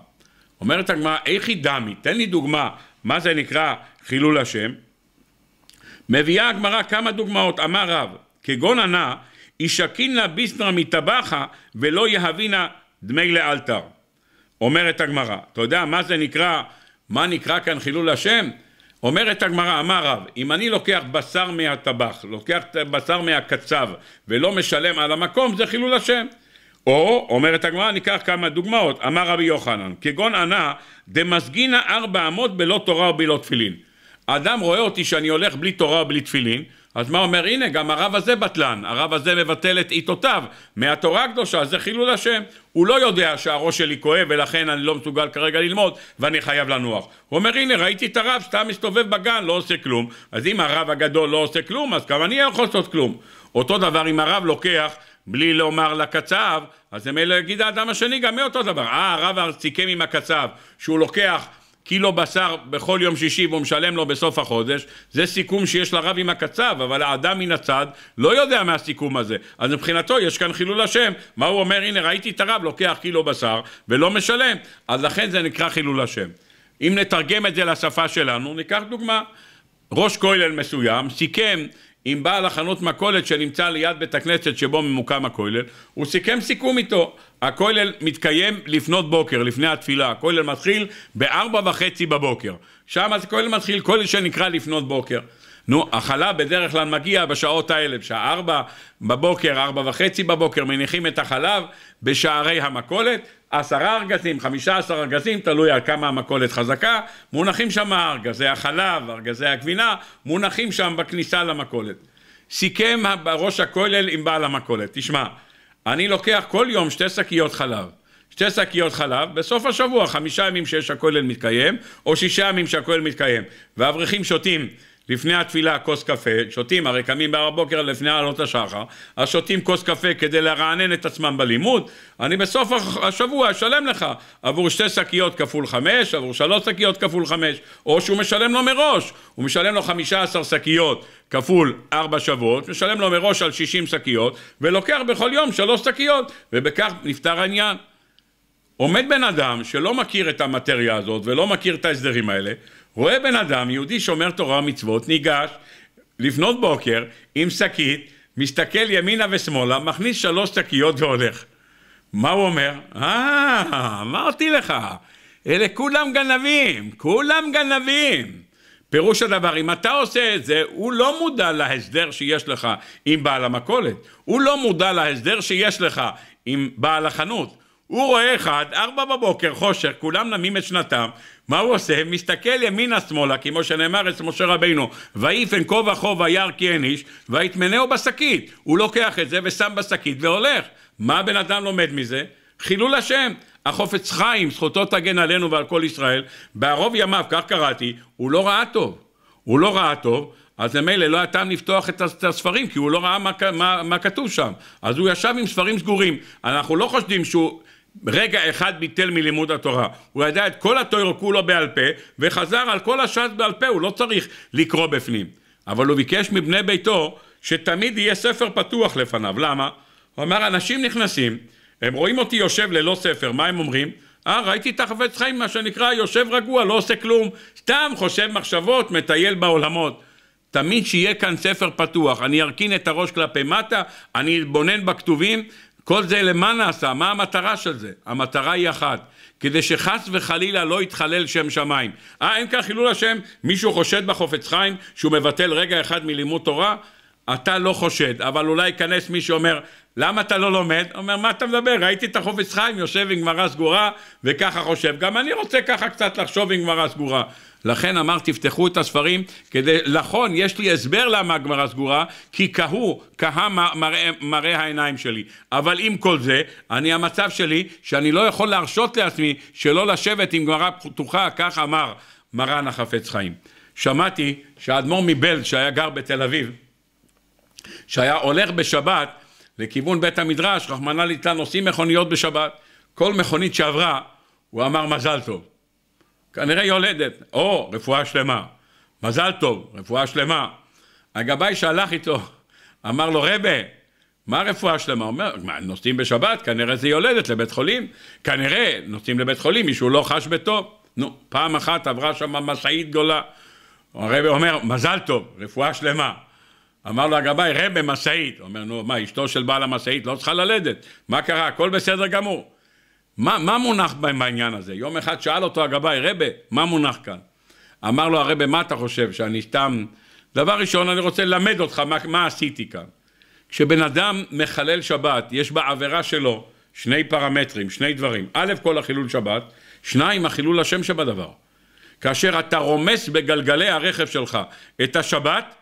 אומרת הגמרא, איכי דמי, תן לי דוגמה, מה זה נקרא חילול השם. מביאה הגמרא כמה דוגמאות, אמר רב, כגון ענה, לה ביסנא מטבחה ולא יהבינה דמי לאלתר. אומרת הגמרא, אתה יודע מה זה נקרא, מה נקרא כאן חילול השם? אומרת הגמרא, אמר רב, אם אני לוקח בשר מהטבח, לוקח בשר מהקצב ולא משלם על המקום, זה חילול השם. או, אומרת הגמרא, ניקח כמה דוגמאות, אמר רבי יוחנן, כגון ענה דמזגינה ארבע אמות בלא תורה ובלא תפילין. אדם רואה אותי שאני הולך בלי תורה ובלי תפילין, אז מה אומר? הנה, גם הרב הזה בטלן, הרב הזה מבטל את עיתותיו מהתורה הקדושה, זה חילול השם. הוא לא יודע שהראש שלי כואב ולכן אני לא מסוגל כרגע ללמוד ואני חייב לנוח. הוא אומר, הנה, ראיתי את הרב סתם מסתובב בגן, לא עושה כלום. אז אם הרב הגדול לא עושה כלום, אז גם אני יכול לעשות כלום. אותו דבר אם הרב לוקח בלי לומר לקצב, אז הם אלה יגיד האדם השני גם מאותו דבר. אה, הרב סיכם עם הקצב שהוא לוקח קילו בשר בכל יום שישי והוא משלם לו בסוף החודש, זה סיכום שיש לרב עם הקצב, אבל האדם מן הצד לא יודע מהסיכום הזה. אז מבחינתו יש כאן חילול השם. מה הוא אומר? הנה ראיתי את הרב לוקח קילו בשר ולא משלם, אז לכן זה נקרא חילול השם. אם נתרגם את זה לשפה שלנו, ניקח דוגמה. ראש כולל מסוים סיכם עם בעל החנות מכולת שנמצא ליד בית הכנסת שבו ממוקם הכולל, הוא סיכם סיכום איתו. הכולל מתקיים לפנות בוקר, לפני התפילה. הכולל מתחיל בארבע וחצי בבוקר. שם הכולל מתחיל כולל שנקרא לפנות בוקר. נו, החלה בדרך כלל מגיע בשעות האלה, בשעה ארבע בבוקר, ארבע וחצי בבוקר, מניחים את החלב בשערי המכולת, עשרה ארגזים, חמישה עשר ארגזים, תלוי על כמה המכולת חזקה, מונחים שם ארגזי החלב, ארגזי הגבינה, מונחים שם בכניסה למכולת. סיכם ראש הכולל עם בעל המכולת, תשמע, אני לוקח כל יום שתי שקיות חלב. שתי שקיות חלב, בסוף השבוע, חמישה ימים שיש הכולל מתקיים, או שישה ימים שהכולל מתקיים, ואברכים שותים לפני התפילה כוס קפה, שותים, הרי קמים בהר הבוקר לפני עלות השחר, אז שותים כוס קפה כדי לרענן את עצמם בלימוד, אני בסוף השבוע אשלם לך עבור שתי שקיות כפול חמש, עבור שלוש שקיות כפול חמש, או שהוא משלם לו מראש, הוא משלם לו חמישה עשר שקיות כפול ארבע שבועות, משלם לו מראש על שישים שקיות, ולוקח בכל יום שלוש שקיות, ובכך נפתר העניין. עומד בן אדם שלא מכיר את המטריה הזאת ולא מכיר את ההסדרים האלה, רואה בן אדם, יהודי שומר תורה ומצוות, ניגש לפנות בוקר עם שקית, מסתכל ימינה ושמאלה, מכניס שלוש שקיות והולך. מה הוא אומר? אה, אמרתי לך, אלה כולם גנבים, כולם גנבים. פירוש הדבר, אם אתה עושה את זה, הוא לא מודע להסדר שיש לך עם בעל המכולת, הוא לא מודע להסדר שיש לך עם בעל החנות, הוא רואה אחד, ארבע בבוקר, חושך, כולם נמים את שנתם, מה הוא עושה? מסתכל ימינה-שמאלה, כמו שנאמר אצל משה רבינו, ויפן כה וכה וירא כי אין איש, ויתמנהו בשקית. הוא לוקח את זה ושם בשקית והולך. מה הבן אדם לומד מזה? חילול השם. החופץ חיים, זכותו תגן עלינו ועל כל ישראל, בערוב ימיו, כך קראתי, הוא לא ראה טוב. הוא לא ראה טוב, אז למילא לא היה טעם לפתוח את הספרים, כי הוא לא ראה מה, מה, מה כתוב שם. אז הוא ישב עם ספרים סגורים. אנחנו לא חושדים שהוא... רגע אחד ביטל מלימוד התורה. הוא ידע את כל התואר כולו בעל פה, וחזר על כל הש"ס בעל פה, הוא לא צריך לקרוא בפנים. אבל הוא ביקש מבני ביתו שתמיד יהיה ספר פתוח לפניו. למה? הוא אמר, אנשים נכנסים, הם רואים אותי יושב ללא ספר, מה הם אומרים? אה, ראיתי את החפץ חיים, מה שנקרא, יושב רגוע, לא עושה כלום, סתם חושב מחשבות, מטייל בעולמות. תמיד שיהיה כאן ספר פתוח, אני ארכין את הראש כלפי מטה, אני אתבונן בכתובים, כל זה למה נעשה? מה המטרה של זה? המטרה היא אחת, כדי שחס וחלילה לא יתחלל שם שמיים. אה, אין כך חילול השם? מישהו חושד בחופץ חיים שהוא מבטל רגע אחד מלימוד תורה? אתה לא חושד, אבל אולי ייכנס מי שאומר, למה אתה לא לומד? אומר, מה אתה מדבר? ראיתי את החופץ חיים יושב עם גמרא סגורה וככה חושב. גם אני רוצה ככה קצת לחשוב עם גמרא סגורה. לכן אמר תפתחו את הספרים, כדי, נכון, יש לי הסבר למה הגמרא סגורה, כי כהו, כהה מראה, מראה העיניים שלי. אבל עם כל זה, אני המצב שלי, שאני לא יכול להרשות לעצמי שלא לשבת עם גמרא פתוחה, כך אמר מרן החפץ חיים. שמעתי שהאדמו"ר מבלד, שהיה גר בתל אביב, שהיה הולך בשבת לכיוון בית המדרש, רחמנא ליצלן, נוסעים מכוניות בשבת. כל מכונית שעברה, הוא אמר מזל טוב. כנראה יולדת, או רפואה שלמה. מזל טוב, רפואה שלמה. הגבאי שהלך איתו, אמר לו, רבה, מה רפואה שלמה? אומר, מה, נוסעים בשבת, כנראה זה יולדת לבית חולים. כנראה נוסעים לבית חולים, מישהו לא חש בטוב. נו, פעם אחת עברה שם משאית גדולה. הרבה אומר, מזל טוב, רפואה שלמה. אמר לו הגבאי, רבה, משאית. אומר, נו, מה, אשתו של בעל המשאית לא צריכה ללדת. מה קרה? הכל בסדר גמור. מה, מה מונח בעניין הזה? יום אחד שאל אותו הגבאי, רבה, מה מונח כאן? אמר לו הרבה, מה אתה חושב, שאני סתם... דבר ראשון, אני רוצה ללמד אותך מה, מה עשיתי כאן. כשבן אדם מחלל שבת, יש בעבירה שלו שני פרמטרים, שני דברים. א', כל החילול שבת, שניים, החילול השם שבדבר. כאשר אתה רומס בגלגלי הרכב שלך את השבת,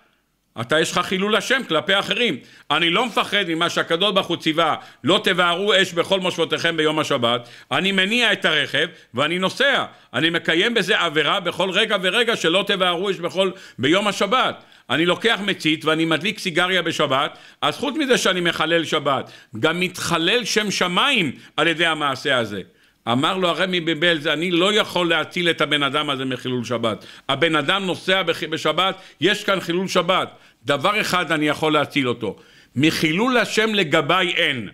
אתה יש לך חילול השם כלפי אחרים. אני לא מפחד ממה שהקדוש ברוך הוא ציווה, לא תבערו אש בכל מושבותיכם ביום השבת, אני מניע את הרכב ואני נוסע. אני מקיים בזה עבירה בכל רגע ורגע שלא תבערו אש בכל, ביום השבת. אני לוקח מצית ואני מדליק סיגריה בשבת, אז חוץ מזה שאני מחלל שבת, גם מתחלל שם שמיים על ידי המעשה הזה. אמר לו הרמי בבלז, אני לא יכול להטיל את הבן אדם הזה מחילול שבת. הבן אדם נוסע בשבת, יש כאן חילול שבת. דבר אחד אני יכול להטיל אותו, מחילול השם לגביי אין.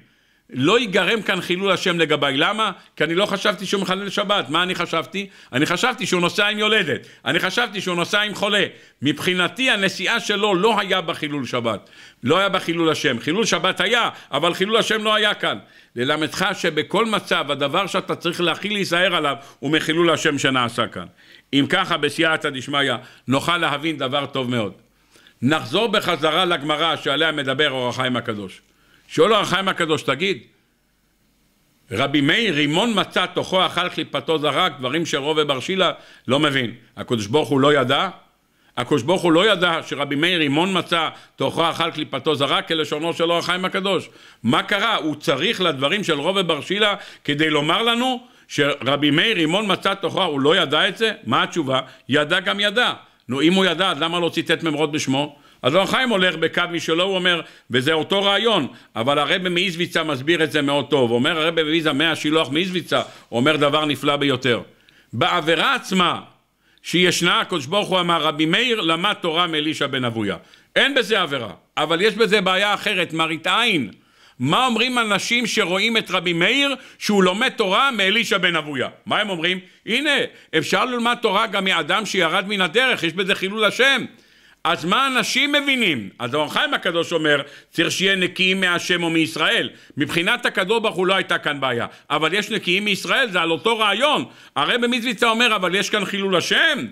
לא ייגרם כאן חילול השם לגביי. למה? כי אני לא חשבתי שהוא מחלל שבת. מה אני חשבתי? אני חשבתי שהוא נוסע עם יולדת. אני חשבתי שהוא נוסע עם חולה. מבחינתי הנסיעה שלו לא היה בחילול שבת. לא היה בחילול השם. חילול שבת היה, אבל חילול השם לא היה כאן. ללמדך שבכל מצב הדבר שאתה צריך להכי להיזהר עליו הוא מחילול השם שנעשה כאן. אם ככה בסייעתא דשמיא נוכל להבין דבר טוב מאוד. נחזור בחזרה לגמרא שעליה מדבר אור החיים הקדוש. שואל החיים הקדוש, תגיד, רבי מאיר, רימון מצא תוכו אכל חיפתו זרק, דברים שרוב ובר שילה לא מבין. הקדוש ברוך הוא לא ידע? הקדוש ברוך הוא לא ידע שרבי מאיר רימון מצא תוכו אכל קליפתו זרק כלשונו של אור החיים הקדוש. מה קרה? הוא צריך לדברים של רוב בר שילה כדי לומר לנו שרבי מאיר רימון מצא תוכו, הוא לא ידע את זה? מה התשובה? ידע גם ידע. נו אם הוא ידע אז למה לא ציטט ממרות בשמו? אז אדון חיים הולך בקו משלו, הוא אומר, וזה אותו רעיון, אבל הרבי מאיזוויצה מסביר את זה מאוד טוב. אומר הרב מאיזביצה, מהשילוח מאיזוויצה, אומר דבר נפלא ביותר. בעבירה עצמה שישנה, הקדוש ברוך הוא אמר, רבי מאיר למד תורה מאלישע בן אבויה. אין בזה עבירה, אבל יש בזה בעיה אחרת, מרית עין. מה אומרים אנשים שרואים את רבי מאיר שהוא לומד תורה מאלישע בן אבויה? מה הם אומרים? הנה, אפשר ללמד תורה גם מאדם שירד מן הדרך, יש בזה חילול השם. אז מה אנשים מבינים? אז אור החיים הקדוש אומר, צריך שיהיה נקיים מהשם או מישראל. מבחינת הקדוש ברוך הוא לא הייתה כאן בעיה, אבל יש נקיים מישראל, זה על אותו רעיון. הרי במזוויצה אומר, אבל יש כאן חילול השם.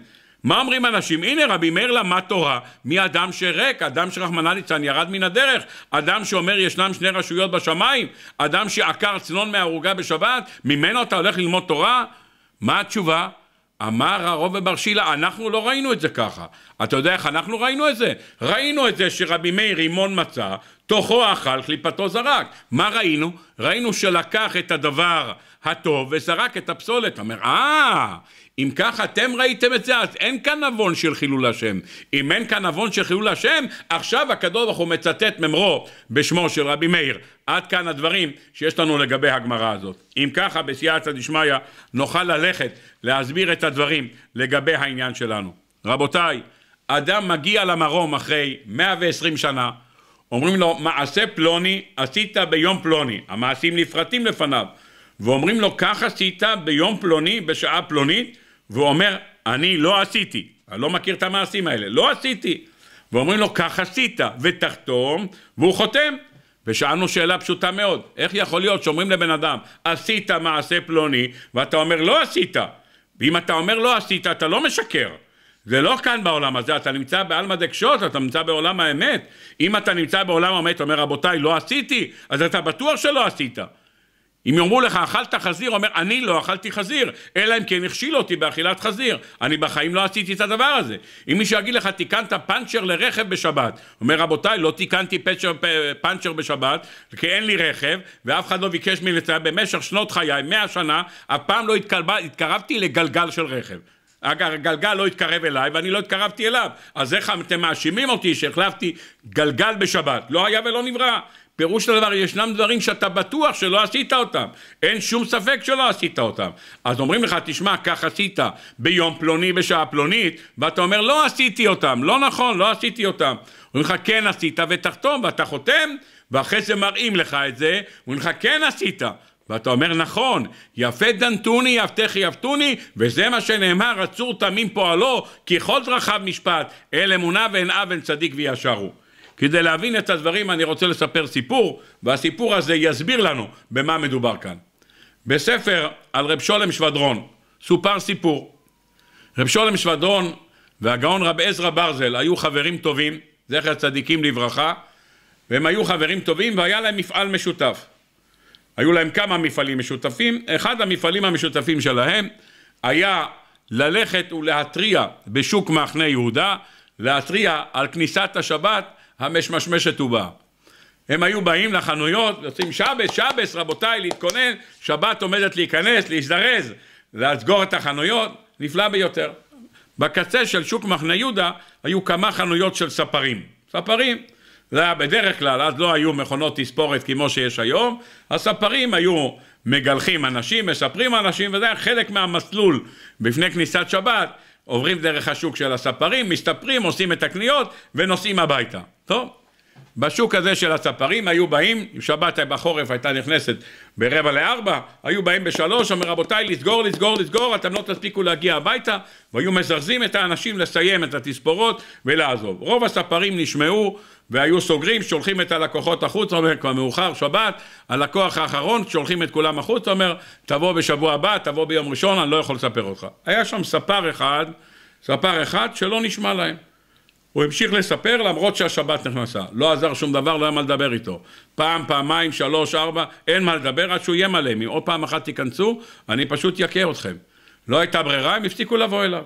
מה אומרים אנשים? הנה רבי מאיר למד תורה מאדם שריק, אדם שרחמנא ליצן ירד מן הדרך, אדם שאומר ישנם שני רשויות בשמיים, אדם שעקר צנון מהערוגה בשבת, ממנו אתה הולך ללמוד תורה? מה התשובה? אמר הרוב וברשילה, אנחנו לא ראינו את זה ככה. אתה יודע איך אנחנו ראינו את זה? ראינו את זה שרבי מאיר רימון מצא, תוכו אכל, קליפתו זרק. מה ראינו? ראינו שלקח את הדבר הטוב וזרק את הפסולת. אומר, אה, אם ככה אתם ראיתם את זה, אז אין כאן עוון של חילול השם. אם אין כאן עוון של חילול השם, עכשיו הקדוש ברוך הוא מצטט ממרו בשמו של רבי מאיר. עד כאן הדברים שיש לנו לגבי הגמרא הזאת. אם ככה, בסייעתא דשמיא, נוכל ללכת להסביר את הדברים לגבי העניין שלנו. רבותיי, אדם מגיע למרום אחרי 120 שנה, אומרים לו, מעשה פלוני עשית ביום פלוני, המעשים נפרטים לפניו. ואומרים לו, כך עשית ביום פלוני, בשעה פלונית, והוא אומר, אני לא עשיתי. אני לא מכיר את המעשים האלה, לא עשיתי. ואומרים לו, כך עשית, ותחתום, והוא חותם. ושאלנו שאלה פשוטה מאוד, איך יכול להיות שאומרים לבן אדם, עשית מעשה פלוני, ואתה אומר, לא עשית. ואם אתה אומר לא עשית, אתה לא משקר. זה לא כאן בעולם הזה, אתה נמצא בעלמא דקשוט, אתה נמצא בעולם האמת. אם אתה נמצא בעולם האמת, אומר רבותיי, לא עשיתי, אז אתה בטוח שלא עשית. אם יאמרו לך אכלת חזיר, אומר אני לא אכלתי חזיר, אלא אם כן הכשיל אותי באכילת חזיר, אני בחיים לא עשיתי את הדבר הזה. אם מישהו יגיד לך תיקנת פאנצ'ר לרכב בשבת, אומר רבותיי לא תיקנתי פאנצ'ר בשבת, כי אין לי רכב, ואף אחד לא ביקש ממני לציין במשך שנות חיי, מאה שנה, אף פעם לא התקרב, התקרבתי לגלגל של רכב. אגב, הגלגל לא התקרב אליי ואני לא התקרבתי אליו. אז איך אתם מאשימים אותי שהחלפתי גלגל בשבת? לא היה ולא נברא. פירוש הדבר, ישנם דברים שאתה בטוח שלא עשית אותם, אין שום ספק שלא עשית אותם. אז אומרים לך, תשמע, כך עשית ביום פלוני בשעה פלונית, ואתה אומר, לא עשיתי אותם, לא נכון, לא עשיתי אותם. אומרים לך, כן עשית ותחתום, ואתה חותם, ואחרי זה מראים לך את זה, אומרים לך, כן עשית. ואתה אומר נכון, יפה דנתוני, יפתך יפתוני, וזה מה שנאמר, עצור תמים פועלו, כי כל דרכיו משפט, אל אמונה ואין אב, אין צדיק וישר הוא. כדי להבין את הדברים אני רוצה לספר סיפור, והסיפור הזה יסביר לנו במה מדובר כאן. בספר על רב שולם שבדרון סופר סיפור. רב שולם שבדרון והגאון רב עזרא ברזל היו חברים טובים, זכר צדיקים לברכה, והם היו חברים טובים והיה להם מפעל משותף. היו להם כמה מפעלים משותפים, אחד המפעלים המשותפים שלהם היה ללכת ולהתריע בשוק מחנה יהודה, להתריע על כניסת השבת המשמשמשת ובאה. הם היו באים לחנויות, יוצאים שבס, שבס, רבותיי, להתכונן, שבת עומדת להיכנס, להזדרז, לסגור את החנויות, נפלא ביותר. בקצה של שוק מחנה יהודה היו כמה חנויות של ספרים. ספרים, זה היה בדרך כלל, אז לא היו מכונות תספורת כמו שיש היום, הספרים היו מגלחים אנשים, מספרים אנשים, וזה היה חלק מהמסלול בפני כניסת שבת, עוברים דרך השוק של הספרים, מסתפרים, עושים את הקניות ונוסעים הביתה. טוב, בשוק הזה של הספרים היו באים, אם שבת בחורף הייתה נכנסת ברבע לארבע, היו באים בשלוש, אומר רבותיי לסגור, לסגור, לסגור, אתם לא תספיקו להגיע הביתה, והיו מזרזים את האנשים לסיים את התספורות ולעזוב. רוב הספרים נשמעו והיו סוגרים, שולחים את הלקוחות החוצה, אומר כבר מאוחר שבת, הלקוח האחרון, שולחים את כולם החוצה, אומר תבוא בשבוע הבא, תבוא ביום ראשון, אני לא יכול לספר אותך. היה שם ספר אחד, ספר אחד שלא נשמע להם. הוא המשיך לספר למרות שהשבת נכנסה, לא עזר שום דבר, לא היה מה לדבר איתו. פעם, פעמיים, שלוש, ארבע, אין מה לדבר עד שהוא יהיה מלא, אם עוד פעם אחת תיכנסו, אני פשוט יכה אתכם. לא הייתה ברירה, הם הפסיקו לבוא אליו.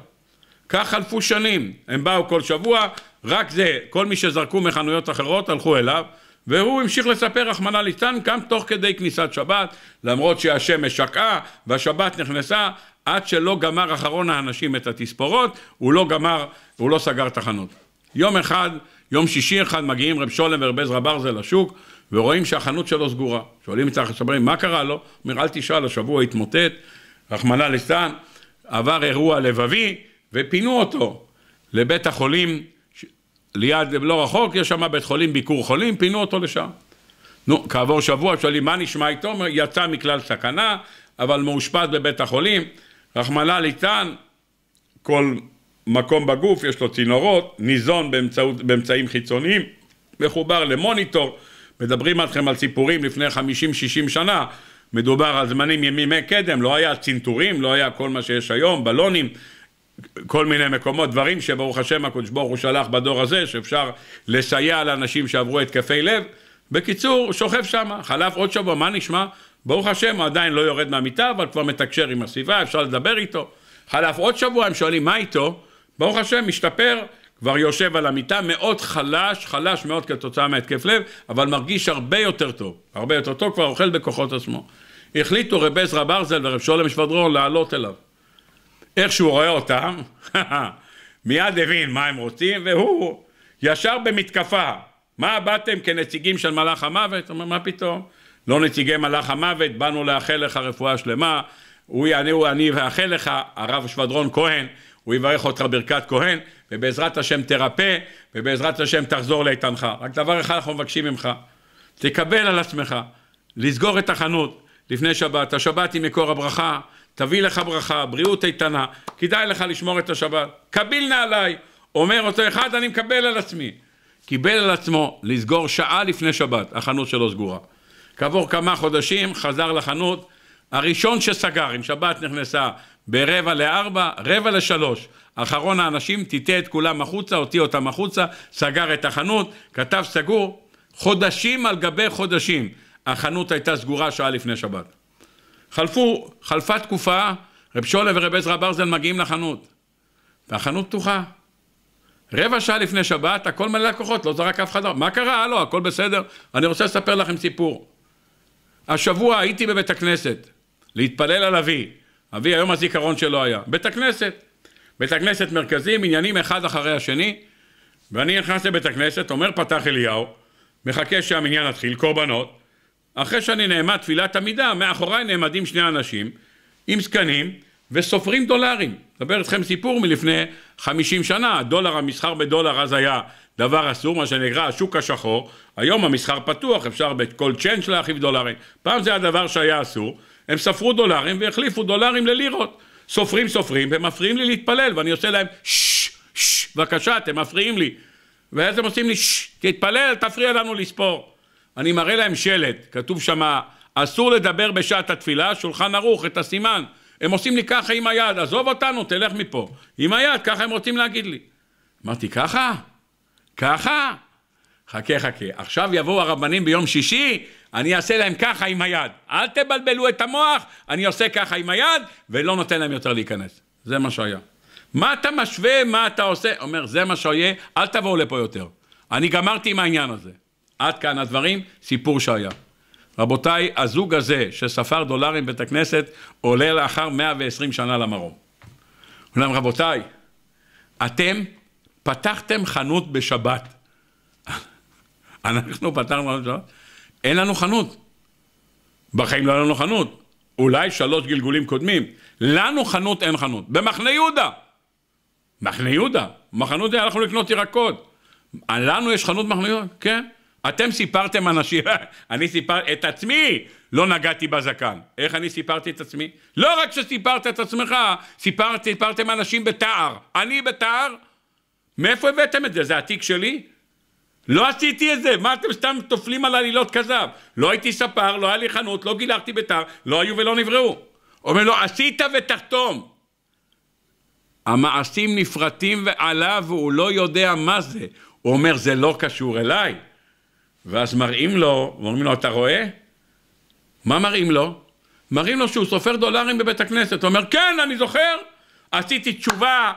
כך חלפו שנים, הם באו כל שבוע, רק זה, כל מי שזרקו מחנויות אחרות הלכו אליו, והוא המשיך לספר, רחמנא ליצן, גם תוך כדי כניסת שבת, למרות שהשמש שקעה והשבת נכנסה, עד שלא גמר אחרון האנשים את התספורות, הוא לא גמר, הוא לא סגר תחנות. יום אחד, יום שישי אחד, מגיעים רב שולם ורב עזרא ברזל לשוק, ורואים שהחנות שלו סגורה. שואלים את החשברים, מה קרה לו? הוא אומר, אל תשאל, השבוע התמוטט, רחמנא ליצלן, עבר אירוע לבבי, ופינו אותו לבית החולים, ליד, לא רחוק, יש שם בית חולים, ביקור חולים, פינו אותו לשם. נו, כעבור שבוע שואלים, מה נשמע איתו? יצא מכלל סכנה, אבל מאושפז בבית החולים, רחמנא ליצלן, כל מקום בגוף, יש לו צינורות, ניזון באמצעות, באמצעים חיצוניים, מחובר למוניטור, מדברים אתכם על סיפורים לפני 50-60 שנה, מדובר על זמנים ימימי קדם, לא היה צנתורים, לא היה כל מה שיש היום, בלונים, כל מיני מקומות, דברים שברוך השם הקדוש ברוך הוא שלח בדור הזה, שאפשר לסייע לאנשים שעברו התקפי לב. בקיצור, שוכב שם, חלף עוד שבוע, מה נשמע? ברוך השם, הוא עדיין לא יורד מהמיטה, אבל כבר מתקשר עם הסביבה, אפשר לדבר איתו. חלף עוד שבוע, הם שואלים, מה איתו? ברוך השם, משתפר, כבר יושב על המיטה, מאוד חלש, חלש מאוד כתוצאה מהתקף לב, אבל מרגיש הרבה יותר טוב, הרבה יותר טוב, כבר אוכל בכוחות עצמו. החליטו רב עזרא ברזל ורב שולם שבדרור לעלות אליו. איך שהוא רואה אותם, [LAUGHS] מיד הבין מה הם רוצים, והוא ישר במתקפה. מה באתם כנציגים של מלאך המוות? הוא אומר, מה פתאום? לא נציגי מלאך המוות, באנו לאחל לך רפואה שלמה, הוא יענה, הוא אני ואחל לך, הרב שבדרון כהן, הוא יברך אותך ברכת כהן, ובעזרת השם תרפא, ובעזרת השם תחזור לאיתנך. רק דבר אחד אנחנו מבקשים ממך, תקבל על עצמך, לסגור את החנות לפני שבת. השבת היא מקור הברכה, תביא לך ברכה, בריאות איתנה, כדאי לך לשמור את השבת. קביל נעליי, אומר אותו אחד, אני מקבל על עצמי. קיבל על עצמו לסגור שעה לפני שבת, החנות שלו סגורה. כעבור כמה חודשים חזר לחנות, הראשון שסגר, אם שבת נכנסה ברבע לארבע, רבע לשלוש. אחרון האנשים טיטא את כולם החוצה, הוציא אותם החוצה, סגר את החנות, כתב סגור, חודשים על גבי חודשים. החנות הייתה סגורה שעה לפני שבת. חלפו, חלפה תקופה, רב שולה ורב עזרא ברזל מגיעים לחנות, והחנות פתוחה. רבע שעה לפני שבת, הכל מלא לקוחות, לא זרק אף אחד, מה קרה? הלו, הכל בסדר. אני רוצה לספר לכם סיפור. השבוע הייתי בבית הכנסת להתפלל על אבי. אבי, היום הזיכרון שלו היה. בית הכנסת. בית הכנסת מרכזי, עניינים אחד אחרי השני, ואני נכנס לבית הכנסת, אומר פתח אליהו, מחכה שהמניין יתחיל, קורבנות. אחרי שאני נעמד תפילת עמידה, מאחוריי נעמדים שני אנשים עם זקנים וסופרים דולרים. אדבר אתכם סיפור מלפני 50 שנה, דולר, המסחר בדולר אז היה דבר אסור, מה שנקרא השוק השחור, היום המסחר פתוח, אפשר בכל צ'יינג' להרחיב דולרים, פעם זה הדבר שהיה אסור, הם ספרו דולרים והחליפו דולרים ללירות. סופרים סופרים, והם מפריעים לי להתפלל, ואני עושה להם ששש, שש, בבקשה, אתם מפריעים לי. ואז הם עושים לי תתפלל, תפריע לנו לספור. אני מראה להם שלט, כתוב אסור לדבר בשעת התפילה, שולחן ערוך, את הסימן. הם עושים לי ככה עם היד, עזוב אותנו, תלך מפה. עם היד, ככה הם רוצים להגיד לי. אמרתי, ככה? ככה? חכה, חכה. עכשיו יבואו הרבנים ביום שישי, אני אעשה להם ככה עם היד. אל תבלבלו את המוח, אני עושה ככה עם היד, ולא נותן להם יותר להיכנס. זה מה שהיה. מה אתה משווה, מה אתה עושה? אומר, זה מה שיהיה, אל תבואו לפה יותר. אני גמרתי עם העניין הזה. עד כאן הדברים, סיפור שהיה. רבותיי, הזוג הזה שספר דולרים בית הכנסת, עולה לאחר 120 שנה למרום. אולם רבותיי, אתם פתחתם חנות בשבת. אנחנו פתרנו, אין לנו חנות. בחיים לא היה לנו חנות. אולי שלוש גלגולים קודמים. לנו חנות אין חנות. במחנה יהודה. מחנה יהודה. מחנות זה הלכנו לקנות ירקות. לנו יש חנות מחנה יהודה, כן. אתם סיפרתם אנשים, [LAUGHS] אני סיפרתי את עצמי, לא נגעתי בזקן. איך אני סיפרתי את עצמי? לא רק שסיפרת את עצמך, סיפרת, סיפרתם אנשים בתער. אני בתער? מאיפה הבאתם את זה? זה התיק שלי? לא עשיתי את זה, מה אתם סתם טופלים על עלילות כזב? לא הייתי ספר, לא היה לי חנות, לא גילחתי ביתר, לא היו ולא נבראו. אומר לו, עשית ותחתום. המעשים נפרטים עליו והוא לא יודע מה זה. הוא אומר, זה לא קשור אליי. ואז מראים לו, אומרים לו, אתה רואה? מה מראים לו? מראים לו שהוא סופר דולרים בבית הכנסת. הוא אומר, כן, אני זוכר, עשיתי תשובה,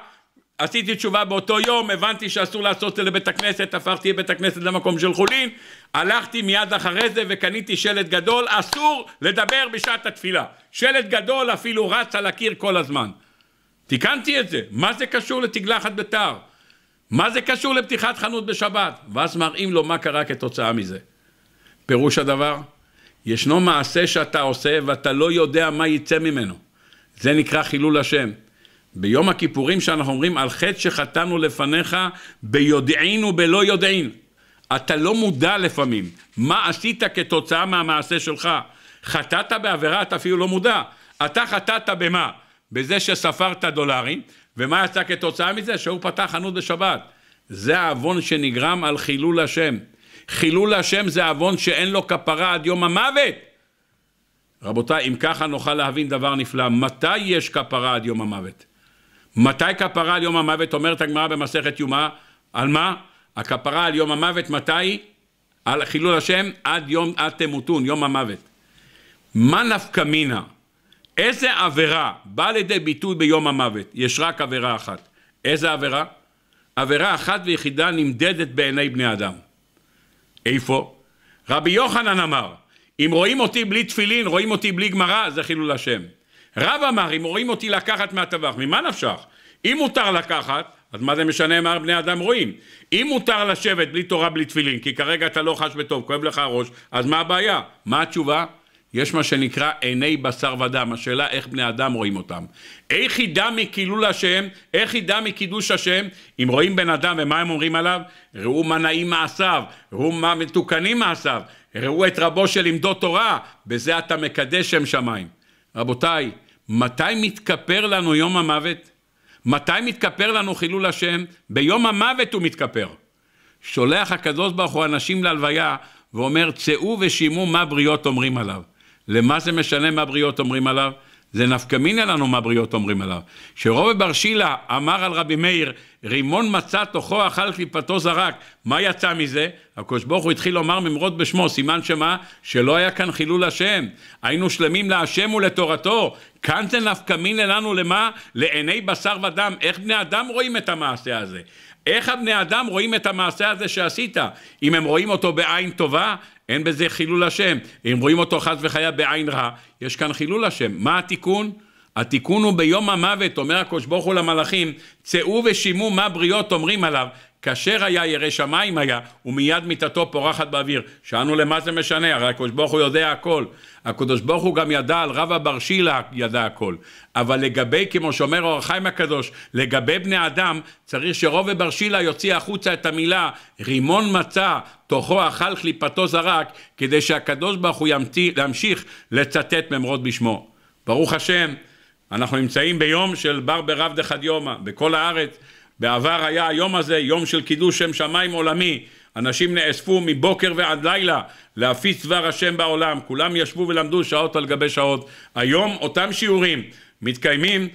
עשיתי תשובה באותו יום, הבנתי שאסור לעשות את זה לבית הכנסת, הפכתי את בית הכנסת למקום של חולין, הלכתי מיד אחרי זה וקניתי שלט גדול, אסור לדבר בשעת התפילה. שלט גדול אפילו רץ על הקיר כל הזמן. תיקנתי את זה, מה זה קשור לתגלחת ביתר? מה זה קשור לפתיחת חנות בשבת? ואז מראים לו מה קרה כתוצאה מזה. פירוש הדבר, ישנו מעשה שאתה עושה ואתה לא יודע מה יצא ממנו. זה נקרא חילול השם. ביום הכיפורים שאנחנו אומרים על חטא שחטאנו לפניך ביודעין ובלא יודעין. אתה לא מודע לפעמים מה עשית כתוצאה מהמעשה שלך. חטאת בעבירה, אתה אפילו לא מודע. אתה חטאת במה? בזה שספרת דולרים, ומה יצא כתוצאה מזה? שהוא פתח חנות בשבת. זה העוון שנגרם על חילול השם. חילול השם זה עוון שאין לו כפרה עד יום המוות. רבותיי, אם ככה נוכל להבין דבר נפלא, מתי יש כפרה עד יום המוות? מתי כפרה על יום המוות? אומרת הגמרא במסכת יומה, על מה? הכפרה על יום המוות מתי? על חילול השם עד יום, עד תמותון, יום המוות. מה נפקא מינה? איזה עבירה באה לידי ביטוי ביום המוות? יש רק עבירה אחת. איזה עבירה? עבירה אחת ויחידה נמדדת בעיני בני אדם. איפה? רבי יוחנן אמר, אם רואים אותי בלי תפילין, רואים אותי בלי גמרא, זה חילול השם. רב אמר, אם רואים אותי לקחת מהטבח, ממה נפשך? אם מותר לקחת, אז מה זה משנה מה בני אדם רואים? אם מותר לשבת בלי תורה, בלי תפילין, כי כרגע אתה לא חש בטוב, כואב לך הראש, אז מה הבעיה? מה התשובה? יש מה שנקרא עיני בשר ודם, השאלה איך בני אדם רואים אותם. איך ידע מקילול השם, איך ידע מקידוש השם, אם רואים בן אדם ומה הם אומרים עליו? ראו מה נעים מעשיו, ראו מה מתוקנים מעשיו, ראו את רבו של שלימדו תורה, בזה אתה מקדש שם שמיים. רבותיי, מתי מתכפר לנו יום המוות? מתי מתכפר לנו חילול השם? ביום המוות הוא מתכפר. שולח הקדוש ברוך הוא אנשים להלוויה ואומר, צאו ושמעו מה בריות אומרים עליו. למה זה משנה מה בריות אומרים עליו? זה נפקא מינא לנו מה בריות אומרים עליו. שרובי בר שילה אמר על רבי מאיר, רימון מצא תוכו אכל קליפתו זרק, מה יצא מזה? הקדוש ברוך הוא התחיל לומר ממרוד בשמו, סימן שמה? שלא היה כאן חילול השם, היינו שלמים להשם ולתורתו, כאן זה נפקא מינא לנו למה? לעיני בשר ודם, איך בני אדם רואים את המעשה הזה? איך הבני אדם רואים את המעשה הזה שעשית? אם הם רואים אותו בעין טובה, אין בזה חילול השם. אם רואים אותו חס וחיה בעין רע, יש כאן חילול השם. מה התיקון? התיקון הוא ביום המוות, אומר הקדוש ברוך הוא למלאכים, צאו ושימו מה בריות אומרים עליו, כאשר היה ירא שמיים היה, ומיד מיתתו פורחת באוויר. שאלנו למה זה משנה, הרי הקדוש ברוך הוא יודע הכל. הקדוש ברוך הוא גם ידע על רב הבר שילה ידע הכל. אבל לגבי, כמו שאומר אור החיים הקדוש, לגבי בני אדם, צריך שרוב הבר שילה יוציא החוצה את המילה רימון מצה, תוכו אכל קליפתו זרק, כדי שהקדוש ברוך הוא ימשיך לצטט ממרות בשמו. ברוך השם, אנחנו נמצאים ביום של בר ברב דחד יומא, בכל הארץ. בעבר היה היום הזה יום של קידוש שם שמיים עולמי, אנשים נאספו מבוקר ועד לילה להפיץ דבר השם בעולם, כולם ישבו ולמדו שעות על גבי שעות. היום אותם שיעורים מתקיימים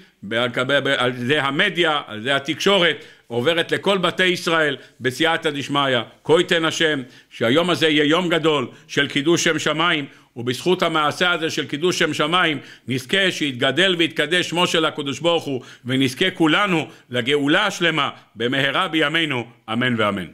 על ידי המדיה, על ידי התקשורת, עוברת לכל בתי ישראל בסייעתא דשמיא, כה ייתן השם, שהיום הזה יהיה יום גדול של קידוש שם שמיים ובזכות המעשה הזה של קידוש שם שמיים נזכה שיתגדל ויתקדש שמו של הקדוש ברוך הוא ונזכה כולנו לגאולה השלמה במהרה בימינו אמן ואמן